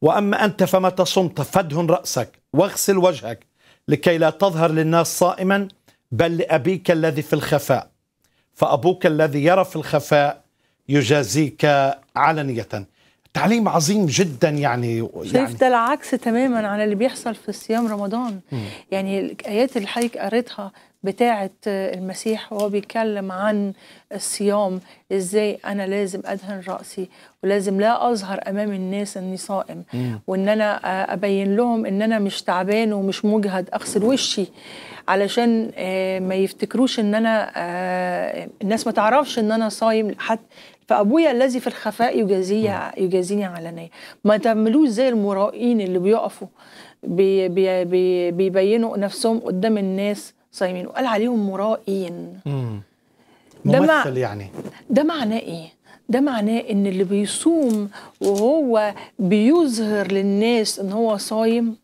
واما انت فمتى صمت فدهن راسك واغسل وجهك لكي لا تظهر للناس صائما بل لابيك الذي في الخفاء فابوك الذي يرى في الخفاء يجازيك علنيه تعليم عظيم جدا يعني شايف يعني ده العكس تماما عن اللي بيحصل في صيام رمضان مم. يعني الايات اللي حضرتك قريتها بتاعه المسيح وهو بيتكلم عن الصيام ازاي انا لازم ادهن راسي ولازم لا اظهر امام الناس اني صائم مم. وان انا ابين لهم ان انا مش تعبان ومش مجهد اغسل وشي علشان آه، ما يفتكروش ان انا آه، الناس ما تعرفش ان انا صايم حتى فابويا الذي في الخفاء يجازيه يجازيني علنيا ما تعملوش زي المرائين اللي بيقفوا بي بي بي بيبينوا نفسهم قدام الناس صايمين وقال عليهم مرائين ده يعني ده معناه ايه ده معناه ان اللي بيصوم وهو بيظهر للناس ان هو صايم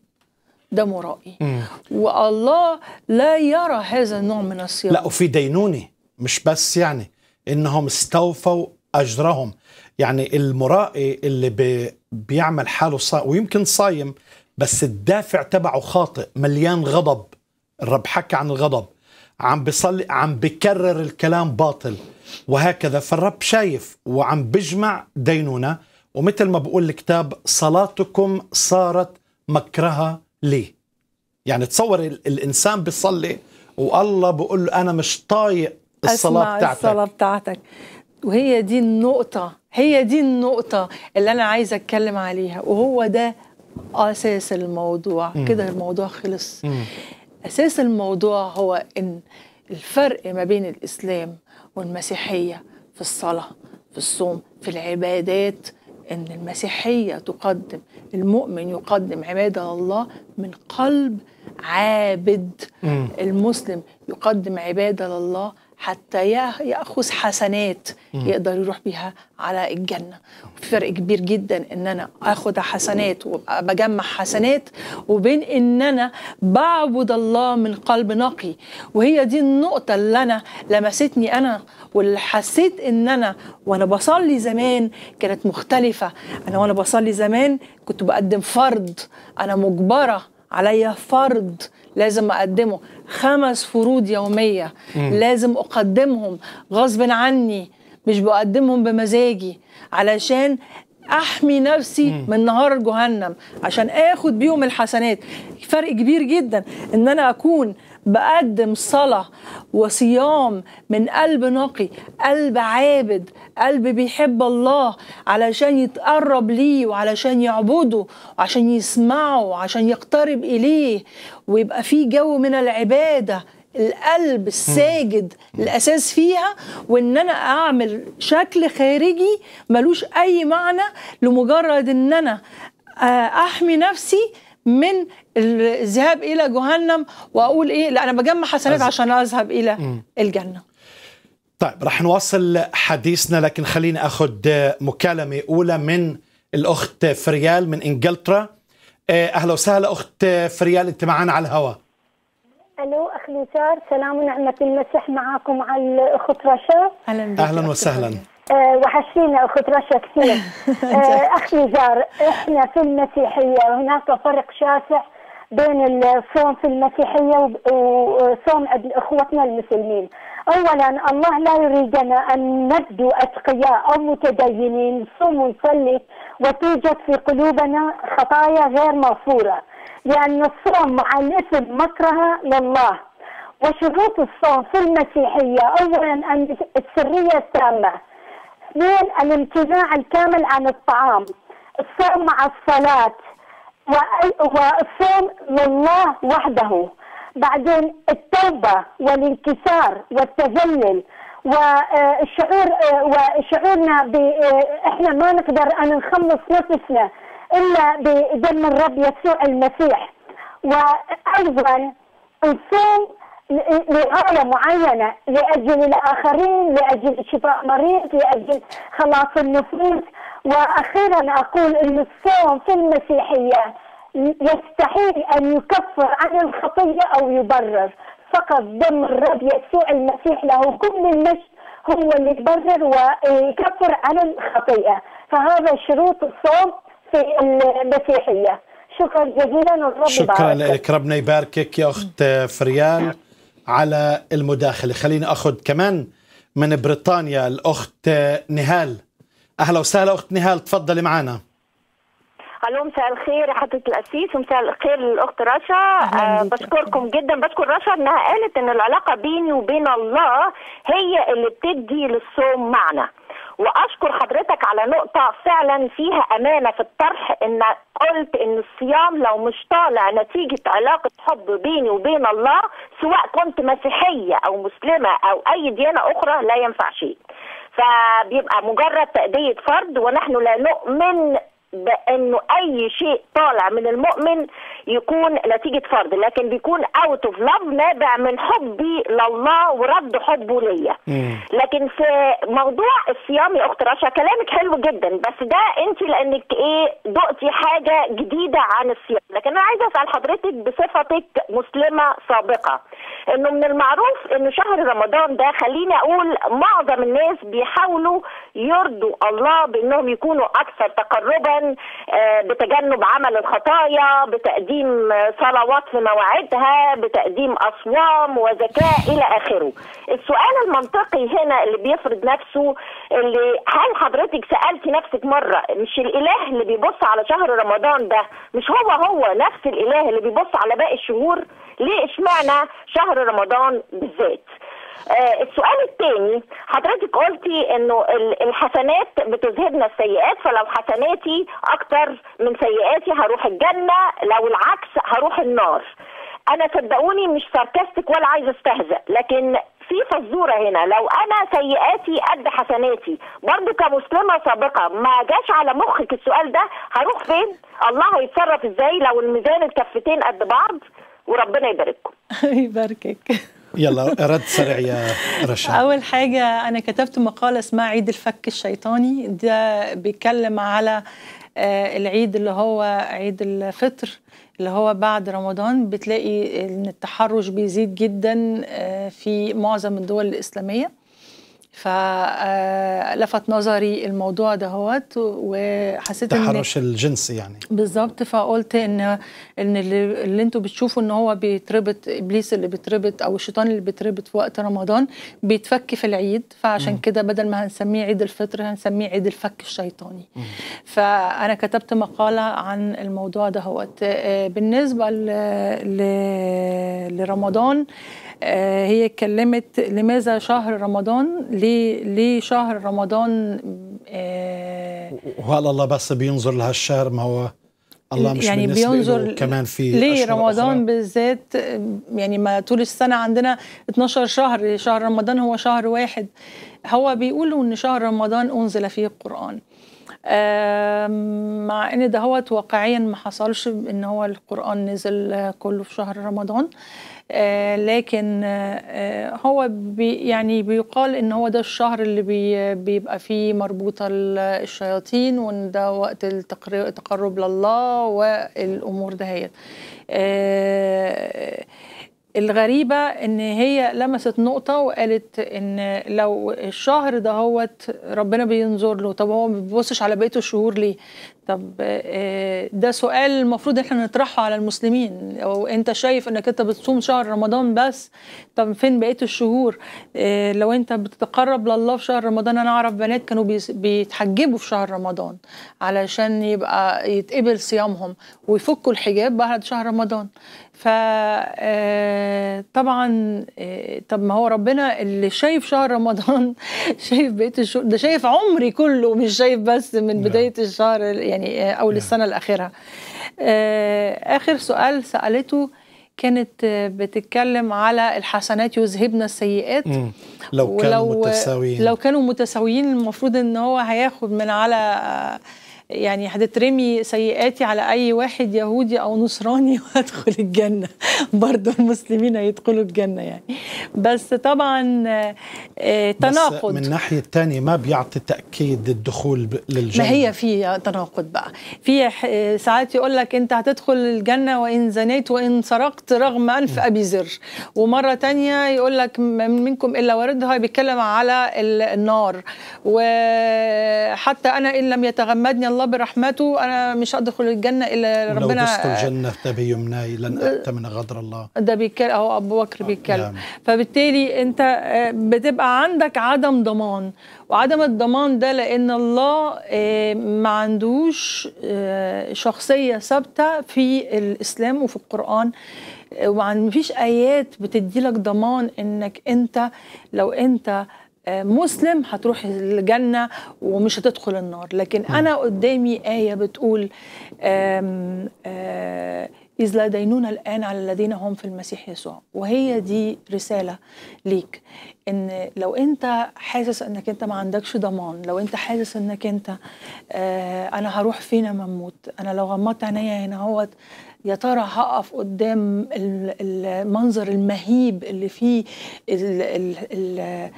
ده مرائي مم. والله لا يرى هذا النوع من الصيام لا وفي دينوني مش بس يعني انهم استوفوا اجرهم يعني المرائي اللي بي بيعمل حاله صائم ويمكن صايم بس الدافع تبعه خاطئ مليان غضب الرب حكى عن الغضب عم بيصلي عم بكرر الكلام باطل وهكذا فالرب شايف وعم بجمع دينونة ومثل ما بقول الكتاب صلاتكم صارت مكرها لي يعني تصور الإنسان بيصلي والله بقول له أنا مش طايق الصلاة بتاعتك الصلاة بتاعتك وهي دي النقطة هي دي النقطة اللي أنا عايزة أتكلم عليها وهو ده أساس الموضوع كده الموضوع خلص أساس الموضوع هو إن الفرق ما بين الإسلام والمسيحية في الصلاة في الصوم في العبادات إن المسيحية تقدم المؤمن يقدم عبادة الله من قلب عابد المسلم يقدم عبادة لله حتى ياخذ حسنات يقدر يروح بيها على الجنه في فرق كبير جدا ان انا اخد حسنات وبجمع حسنات وبين ان انا بعبد الله من قلب نقي وهي دي النقطه اللي انا لمستني انا واللي حسيت ان انا وانا بصلي زمان كانت مختلفه انا وانا بصلي زمان كنت بقدم فرض انا مجبره عليا فرض لازم اقدمه خمس فروض يوميه مم. لازم اقدمهم غصب عني مش بقدمهم بمزاجي علشان احمي نفسي مم. من نهار جهنم عشان اخد بيهم الحسنات فرق كبير جدا ان انا اكون بقدم صلاة وصيام من قلب نقي قلب عابد قلب بيحب الله علشان يتقرب ليه وعلشان يعبده وعشان يسمعه وعشان يقترب إليه ويبقى في جو من العبادة القلب الساجد الاساس فيها وان انا اعمل شكل خارجي ملوش اي معنى لمجرد ان انا آه، احمي نفسي من الذهاب الى جهنم واقول ايه لا انا بجمع حسنات أز... عشان اذهب الى م. الجنه طيب رح نواصل حديثنا لكن خليني اخذ مكالمه اولى من الاخت فريال من انجلترا آه، اهلا وسهلا اخت فريال انت معنا على الهواء الو اخ يسار سلام ونعمه المسح معاكم على الاخت رشا اهلا اهلا وسهلا آه، وحشينا اخت رشا كثير *laughs* آه، اخ نزار احنا في المسيحيه هناك فرق شاسع بين الصوم في المسيحيه وصوم اخوتنا المسلمين. اولا الله لا يريدنا ان نبدو اتقياء او متدينين، نصوم ونصلي وتوجد في قلوبنا خطايا غير مغفوره، لان الصوم مع الاثم مكرهه لله. وشروط الصوم في المسيحيه اولا السريه التامه اثنين الامتناع الكامل عن الطعام الصوم مع الصلاة والصوم لله وحده بعدين التوبة والانكسار والتذلل والشعور آه، آه، وشعورنا ب آه، احنا ما نقدر ان نخلص نفسنا الا بدم الرب يسوع المسيح وايضا الصوم لغايه معينه لاجل الاخرين لاجل شفاء مريض لاجل خلاص النفوس واخيرا اقول ان الصوم في المسيحيه يستحيل ان يكفر عن الخطيه او يبرر فقط دم الرب يسوع المسيح له كل المجد هو اللي يبرر ويكفر عن الخطيئه فهذا شروط الصوم في المسيحيه شكرا جزيلا الرب شكرا لك ربنا يباركك يا اخت فريال على المداخلة خليني أخذ كمان من بريطانيا الأخت نهال أهلا وسهلا أخت نهال تفضلي معنا الو مساء الخير يا حضره القسيس ومساء الخير للاخت رشا آه بشكركم جدا بشكر رشا انها قالت ان العلاقه بيني وبين الله هي اللي بتدي للصوم معنى واشكر حضرتك على نقطه فعلا فيها امانه في الطرح ان قلت ان الصيام لو مش طالع نتيجه علاقه حب بيني وبين الله سواء كنت مسيحيه او مسلمه او اي ديانه اخرى لا ينفع شيء فبيبقى مجرد تأدية فرد ونحن لا نؤمن بانه اي شيء طالع من المؤمن يكون نتيجه فرض لكن بيكون اوت اوف لاف نابع من حبي لله ورد حبه ليا لكن في موضوع الصيام يا اخت رشا كلامك حلو جدا بس ده انت لانك ايه دقتي حاجه جديده عن الصيام لكن انا عايزه اسال حضرتك بصفتك مسلمه سابقه انه من المعروف انه شهر رمضان ده خليني اقول معظم الناس بيحاولوا يرضوا الله بانهم يكونوا اكثر تقربا آه، بتجنب عمل الخطايا بتقديم آه، صلوات في مواعيدها بتقديم أصوام وزكاة إلى آخره السؤال المنطقي هنا اللي بيفرض نفسه اللي هل حضرتك سألتي نفسك مرة مش الإله اللي بيبص على شهر رمضان ده مش هو هو نفس الإله اللي بيبص على باقي الشهور ليه اشمعنى شهر رمضان بالذات آه السؤال الثاني حضرتك قلتي انه الحسنات بتذهبنا السيئات فلو حسناتي اكتر من سيئاتي هروح الجنه لو العكس هروح النار انا صدقوني مش ساركستك ولا عايزه استهزأ لكن في فزورة هنا لو أنا سيئاتي قد حسناتي برضو كمسلمة سابقة ما جاش على مخك السؤال ده هروح فين الله هيتصرف إزاي لو الميزان الكفتين قد بعض وربنا يبارككم *laughs* يباركك يلا رد سريع يا رشا أول حاجة أنا كتبت مقالة اسمها عيد الفك الشيطاني ده بيتكلم على آه، العيد اللي هو عيد الفطر اللي هو بعد رمضان بتلاقي ان التحرش بيزيد جدا آه، في معظم الدول الاسلاميه فلفت آه، نظري الموضوع دهوت وحسيت ان التحرش الجنسي يعني بالظبط فقلت ان ان اللي, اللي انتوا بتشوفوا ان هو بيتربط ابليس اللي بيتربط او الشيطان اللي بيتربط في وقت رمضان بيتفك في العيد فعشان كده بدل ما هنسميه عيد الفطر هنسميه عيد الفك الشيطاني فانا كتبت مقاله عن الموضوع دهوت آه، بالنسبه ل... لرمضان آه، هي اتكلمت لماذا شهر رمضان ليه ليه شهر رمضان آه، وهل الله بس بينظر لهالشهر ما هو الله مش يعني بينظر كمان في ليه رمضان بالذات يعني ما طول السنه عندنا 12 شهر شهر رمضان هو شهر واحد هو بيقولوا ان شهر رمضان انزل فيه القران مع ان دهوت واقعيا ما حصلش ان هو القران نزل كله في شهر رمضان أه آه، لكن آه، آه، هو بي يعني بيقال ان هو ده الشهر اللي بي بيبقى فيه مربوطه الشياطين وان ده وقت التقرب لله والامور دهيت الغريبة إن هي لمست نقطة وقالت إن لو الشهر دهوت ربنا بينظر له طب هو ما بيبصش على بقية الشهور ليه؟ طب آه، ده سؤال المفروض احنا نطرحه على المسلمين او انت شايف انك انت بتصوم شهر رمضان بس طب فين بقيه الشهور آه، لو انت بتتقرب لله في شهر رمضان انا اعرف بنات كانوا بيتحجبوا في شهر رمضان علشان يبقى يتقبل صيامهم ويفكوا الحجاب بعد شهر رمضان ف آه، طبعا طب ما هو ربنا اللي شايف شهر رمضان *laughs* شايف بقيه الشهور ده شايف عمري كله مش شايف بس من نعم. بدايه الشهر يعني يعني آه، او نعم. للسنه الاخيره آه، اخر سؤال سالته كانت آه، بتتكلم على الحسنات يذهبن السيئات لو كانوا متساويين لو كانوا متساويين المفروض ان هو هياخد من على يعني هتترمي سيئاتي على اي واحد يهودي او نصراني *laughs* وهدخل الجنه برضه المسلمين هيدخلوا الجنه يعني بس طبعا آه، تناقض بس من الناحيه الثانيه ما بيعطي تاكيد الدخول للجنه ما هي في تناقض بقى في ساعات يقول لك انت هتدخل الجنه وان زنيت وان سرقت رغم انف ابي زر ومره تانية يقول لك منكم الا واردها بيتكلم على النار وحتى انا ان لم يتغمدني الله الله برحمته انا مش هدخل ادخل الجنه الا ربنا لو دست الجنه تبي يمناي لن من غدر الله ده بيتكلم اهو ابو بكر آه، بيتكلم نعم. فبالتالي انت آه، بتبقى عندك عدم ضمان وعدم الضمان ده لان الله آه، ما عندوش شخصيه ثابته في الاسلام وفي القران وما فيش ايات بتدي لك ضمان انك انت لو انت مسلم هتروح الجنة ومش هتدخل النار لكن أنا قدامي آية بتقول آه، إذ لا دينون الآن على الذين هم في المسيح يسوع وهي دي رسالة ليك إن لو أنت حاسس إنك أنت ما عندكش ضمان لو أنت حاسس إنك أنت آه، أنا هروح فين أما أموت أنا لو غمضت عينيا هنا اهوت يا ترى هقف قدام المنظر المهيب اللي فيه ال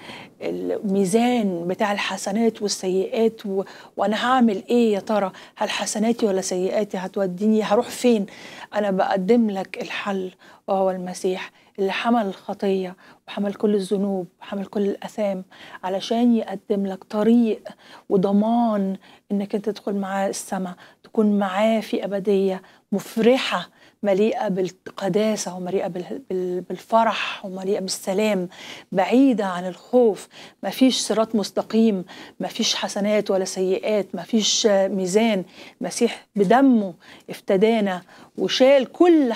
الميزان بتاع الحسنات والسيئات و... وانا هعمل ايه يا ترى هل حسناتي ولا سيئاتي هتوديني هروح فين انا بقدم لك الحل وهو المسيح اللي حمل الخطيه وحمل كل الذنوب وحمل كل الاثام علشان يقدم لك طريق وضمان انك انت تدخل معاه السماء تكون معاه في ابديه مفرحه مليئه بالقداسه ومليئه بالفرح ومليئه بالسلام بعيده عن الخوف ما فيش صراط مستقيم ما فيش حسنات ولا سيئات ما فيش ميزان المسيح بدمه افتدانا وشال كل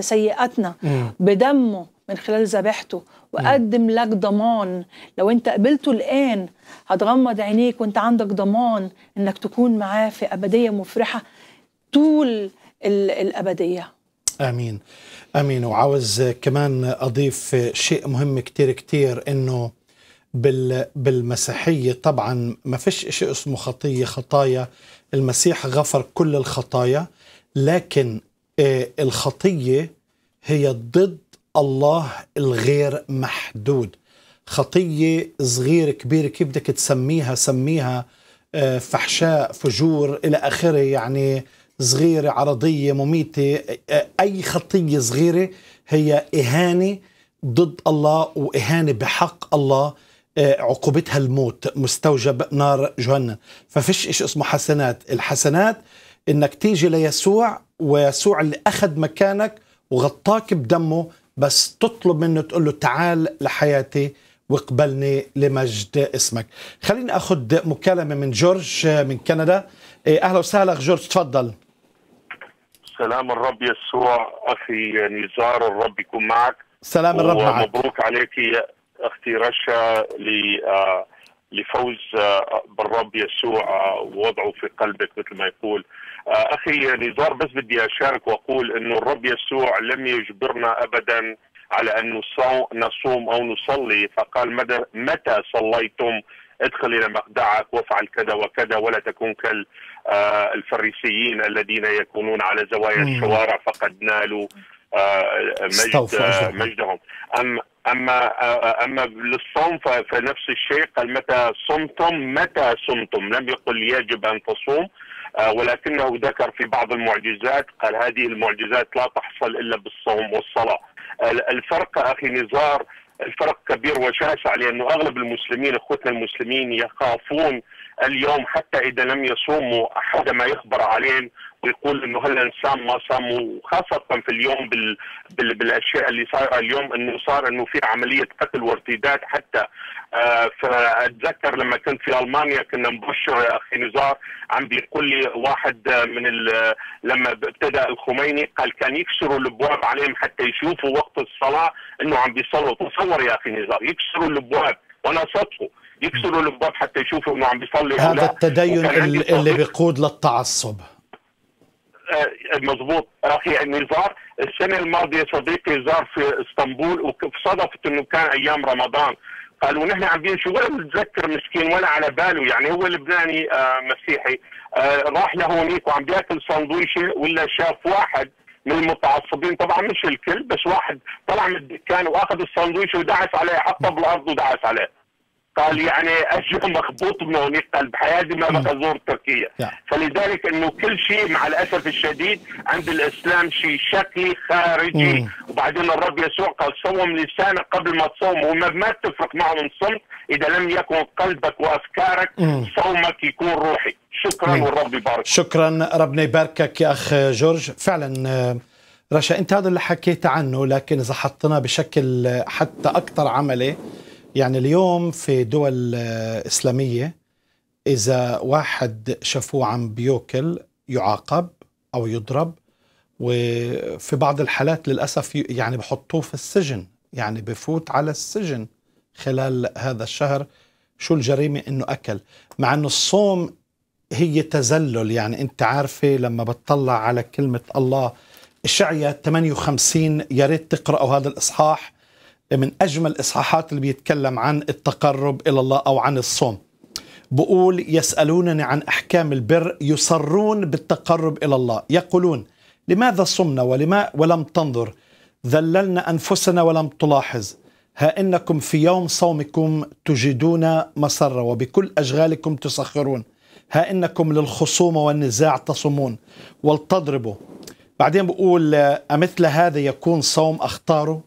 سيئاتنا بدمه من خلال ذبيحته وقدم لك ضمان لو انت قبلته الان هتغمض عينيك وانت عندك ضمان انك تكون معاه في ابديه مفرحه طول الأبدية امين امين وعاوز كمان اضيف شيء مهم كتير كتير انه بال بالمسيحيه طبعا ما فيش شيء اسمه خطيه خطايا المسيح غفر كل الخطايا لكن آه، الخطيه هي ضد الله الغير محدود خطيه صغيره كبيره كيف بدك تسميها سميها آه، فحشاء فجور الى اخره يعني صغيرة عرضية مميتة أي خطية صغيرة هي إهانة ضد الله وإهانة بحق الله آه، عقوبتها الموت مستوجب نار جهنم ففيش إيش اسمه حسنات الحسنات إنك تيجي ليسوع ويسوع اللي أخذ مكانك وغطاك بدمه بس تطلب منه تقول له تعال لحياتي واقبلني لمجد اسمك خليني أخذ مكالمة من جورج آه، من كندا آه، اهلا وسهلا جورج تفضل سلام الرب يسوع اخي نزار الرب يكون معك سلام الرب معك ومبروك عليك يا اختي رشا ل آه، لفوز آه، بالرب يسوع آه، ووضعه في قلبك مثل ما يقول اخي نزار بس بدي اشارك واقول انه الرب يسوع لم يجبرنا ابدا على ان نصوم او نصلي فقال متى صليتم ادخل الى مخدعك وافعل كذا وكذا ولا تكون كال آه، الفريسيين الذين يكونون على زوايا الشوارع فقد نالوا آه، مجد آه، مجدهم أم اما اما للصوم فنفس الشيء قال متى صمتم متى صمتم لم يقل يجب ان تصوم ولكنه ذكر في بعض المعجزات قال هذه المعجزات لا تحصل الا بالصوم والصلاه الفرق اخي نزار الفرق كبير وشاسع لانه اغلب المسلمين اخوتنا المسلمين يخافون اليوم حتى اذا لم يصوموا حدا ما يخبر عليهم ويقول انه هلا انسان ما صاموا وخاصه في اليوم بال... بال... بالاشياء اللي صايره اليوم انه صار انه في عمليه قتل وارتداد حتى آه فاتذكر لما كنت في المانيا كنا مبشر اخي نزار عم بيقول لي واحد من ال... لما ابتدى الخميني قال كان يكسروا الابواب عليهم حتى يشوفوا وقت الصلاه انه عم بيصلوا تصور يا اخي نزار يكسروا الابواب وانا صدقه يكسروا الباب حتى يشوفوا انه عم بيصلي هذا التدين اللي بيقود للتعصب مضبوط رفيع نزار السنه الماضيه صديقي زار في اسطنبول وصدفت انه كان ايام رمضان قالوا نحن عم بيمشي ولا بتذكر مسكين ولا على باله يعني هو لبناني آه مسيحي آه راح لهونيك وعم بياكل سندويشه ولا شاف واحد من المتعصبين طبعا مش الكل بس واحد طلع من الدكان واخذ السندويشه ودعس عليه حطه بالارض ودعس عليه قال يعني اشياء مخبوط بموانيق قال بحياتي ما بقى ازور تركيا فلذلك انه كل شيء مع الاسف الشديد عند الاسلام شيء شكلي خارجي مم. وبعدين الرب يسوع قال صوم لسانك قبل ما تصوم وما ما تفرق معهم الصمت اذا لم يكن قلبك وافكارك صومك يكون روحي شكرا مم. والرب يبارك شكرا ربنا يباركك يا اخ جورج فعلا آه، رشا انت هذا اللي حكيت عنه لكن اذا حطيناه بشكل حتى اكثر عملي يعني اليوم في دول آه، إسلامية إذا واحد شافوه عم بيوكل يعاقب أو يضرب وفي بعض الحالات للأسف يعني بحطوه في السجن يعني بفوت على السجن خلال هذا الشهر شو الجريمة إنه أكل مع إنه الصوم هي تزلل يعني أنت عارفة لما بتطلع على كلمة الله إشعيا 58 يا ريت تقرأوا هذا الإصحاح يعني من أجمل الإصحاحات اللي بيتكلم عن التقرب إلى الله أو عن الصوم بقول يسألونني عن أحكام البر يصرون بالتقرب إلى الله يقولون لماذا صمنا ولما ولم تنظر ذللنا أنفسنا ولم تلاحظ ها إنكم في يوم صومكم تجدون مسرة وبكل أشغالكم تسخرون ها إنكم للخصومة والنزاع تصومون ولتضربوا بعدين بقول أمثل هذا يكون صوم أختاره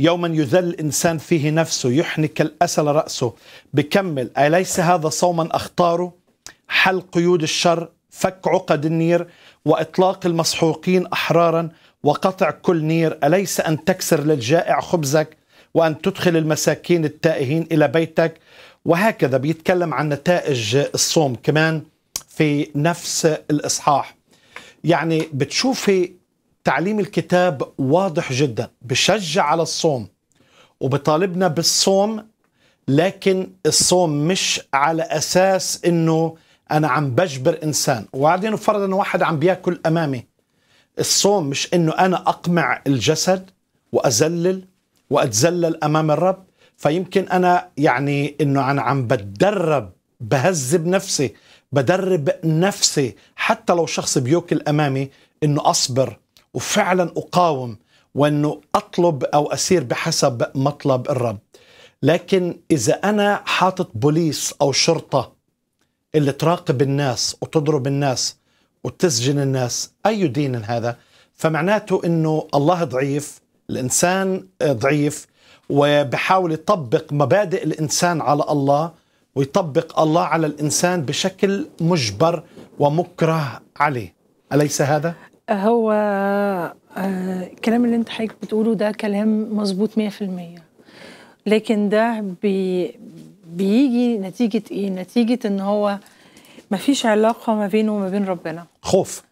يوما يذل الإنسان فيه نفسه يحنك الأسل رأسه بكمل أليس هذا صوما أختاره حل قيود الشر فك عقد النير وإطلاق المسحوقين أحرارا وقطع كل نير أليس أن تكسر للجائع خبزك وأن تدخل المساكين التائهين إلى بيتك وهكذا بيتكلم عن نتائج الصوم كمان في نفس الإصحاح يعني بتشوفي تعليم الكتاب واضح جدا بشجع على الصوم وبطالبنا بالصوم لكن الصوم مش على اساس انه انا عم بجبر انسان وبعدين فرض انه واحد عم بياكل امامي الصوم مش انه انا اقمع الجسد واذلل واتذلل امام الرب فيمكن انا يعني انه انا عم بتدرب بهذب نفسي بدرب نفسي حتى لو شخص بيوكل امامي انه اصبر وفعلا اقاوم وانه اطلب او اسير بحسب مطلب الرب لكن اذا انا حاطط بوليس او شرطه اللي تراقب الناس وتضرب الناس وتسجن الناس اي دين هذا فمعناته انه الله ضعيف الانسان ضعيف وبحاول يطبق مبادئ الانسان على الله ويطبق الله على الانسان بشكل مجبر ومكره عليه اليس هذا هو آه، الكلام اللي انت حضرتك بتقوله ده كلام مظبوط 100% لكن ده بي بيجي نتيجة ايه؟ نتيجة ان هو مفيش علاقة ما بينه وما بين ربنا خوف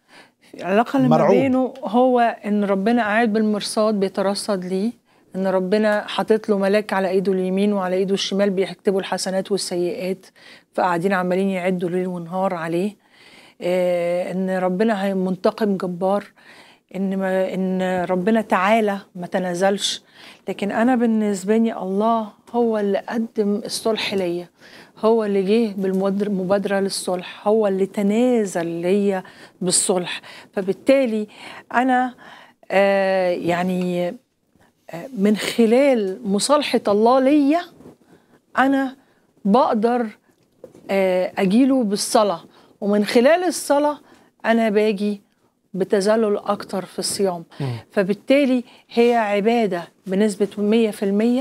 العلاقة اللي ما بينه هو ان ربنا قاعد بالمرصاد بيترصد ليه ان ربنا حاطط له ملاك على ايده اليمين وعلى ايده الشمال بيكتبوا الحسنات والسيئات فقاعدين عمالين يعدوا ليل ونهار عليه آه، ان ربنا منتقم جبار ان ما ان ربنا تعالى ما تنازلش لكن انا بالنسبه لي الله هو اللي قدم الصلح ليا هو اللي جه بالمبادره للصلح هو اللي تنازل ليا بالصلح فبالتالي انا آه يعني آه من خلال مصالحه الله ليا انا بقدر آه اجيله بالصلاه ومن خلال الصلاة أنا باجي بتذلل أكتر في الصيام م. فبالتالي هي عبادة بنسبة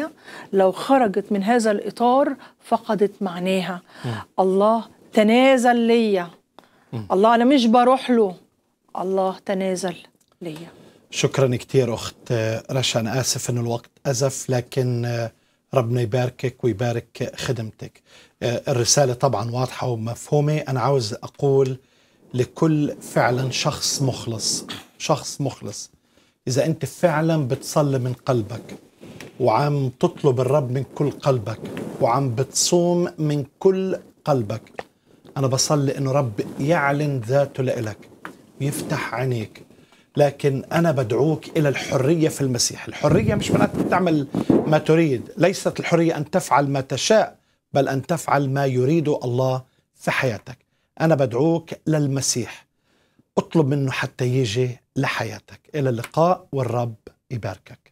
100% لو خرجت من هذا الإطار فقدت معناها م. الله تنازل ليا الله أنا مش بروح له الله تنازل ليا شكرا كثير أخت رشا أنا آسف أن الوقت أزف لكن ربنا يباركك ويبارك خدمتك آه، الرسالة طبعا واضحة ومفهومة أنا عاوز أقول لكل فعلا شخص مخلص شخص مخلص إذا أنت فعلا بتصلي من قلبك وعم تطلب الرب من كل قلبك وعم بتصوم من كل قلبك أنا بصلي أنه رب يعلن ذاته لإلك ويفتح عينيك لكن أنا بدعوك إلى الحرية في المسيح الحرية مش معناتها تعمل ما تريد ليست الحرية أن تفعل ما تشاء بل أن تفعل ما يريده الله في حياتك أنا بدعوك للمسيح اطلب منه حتى يجي لحياتك إلى اللقاء والرب يباركك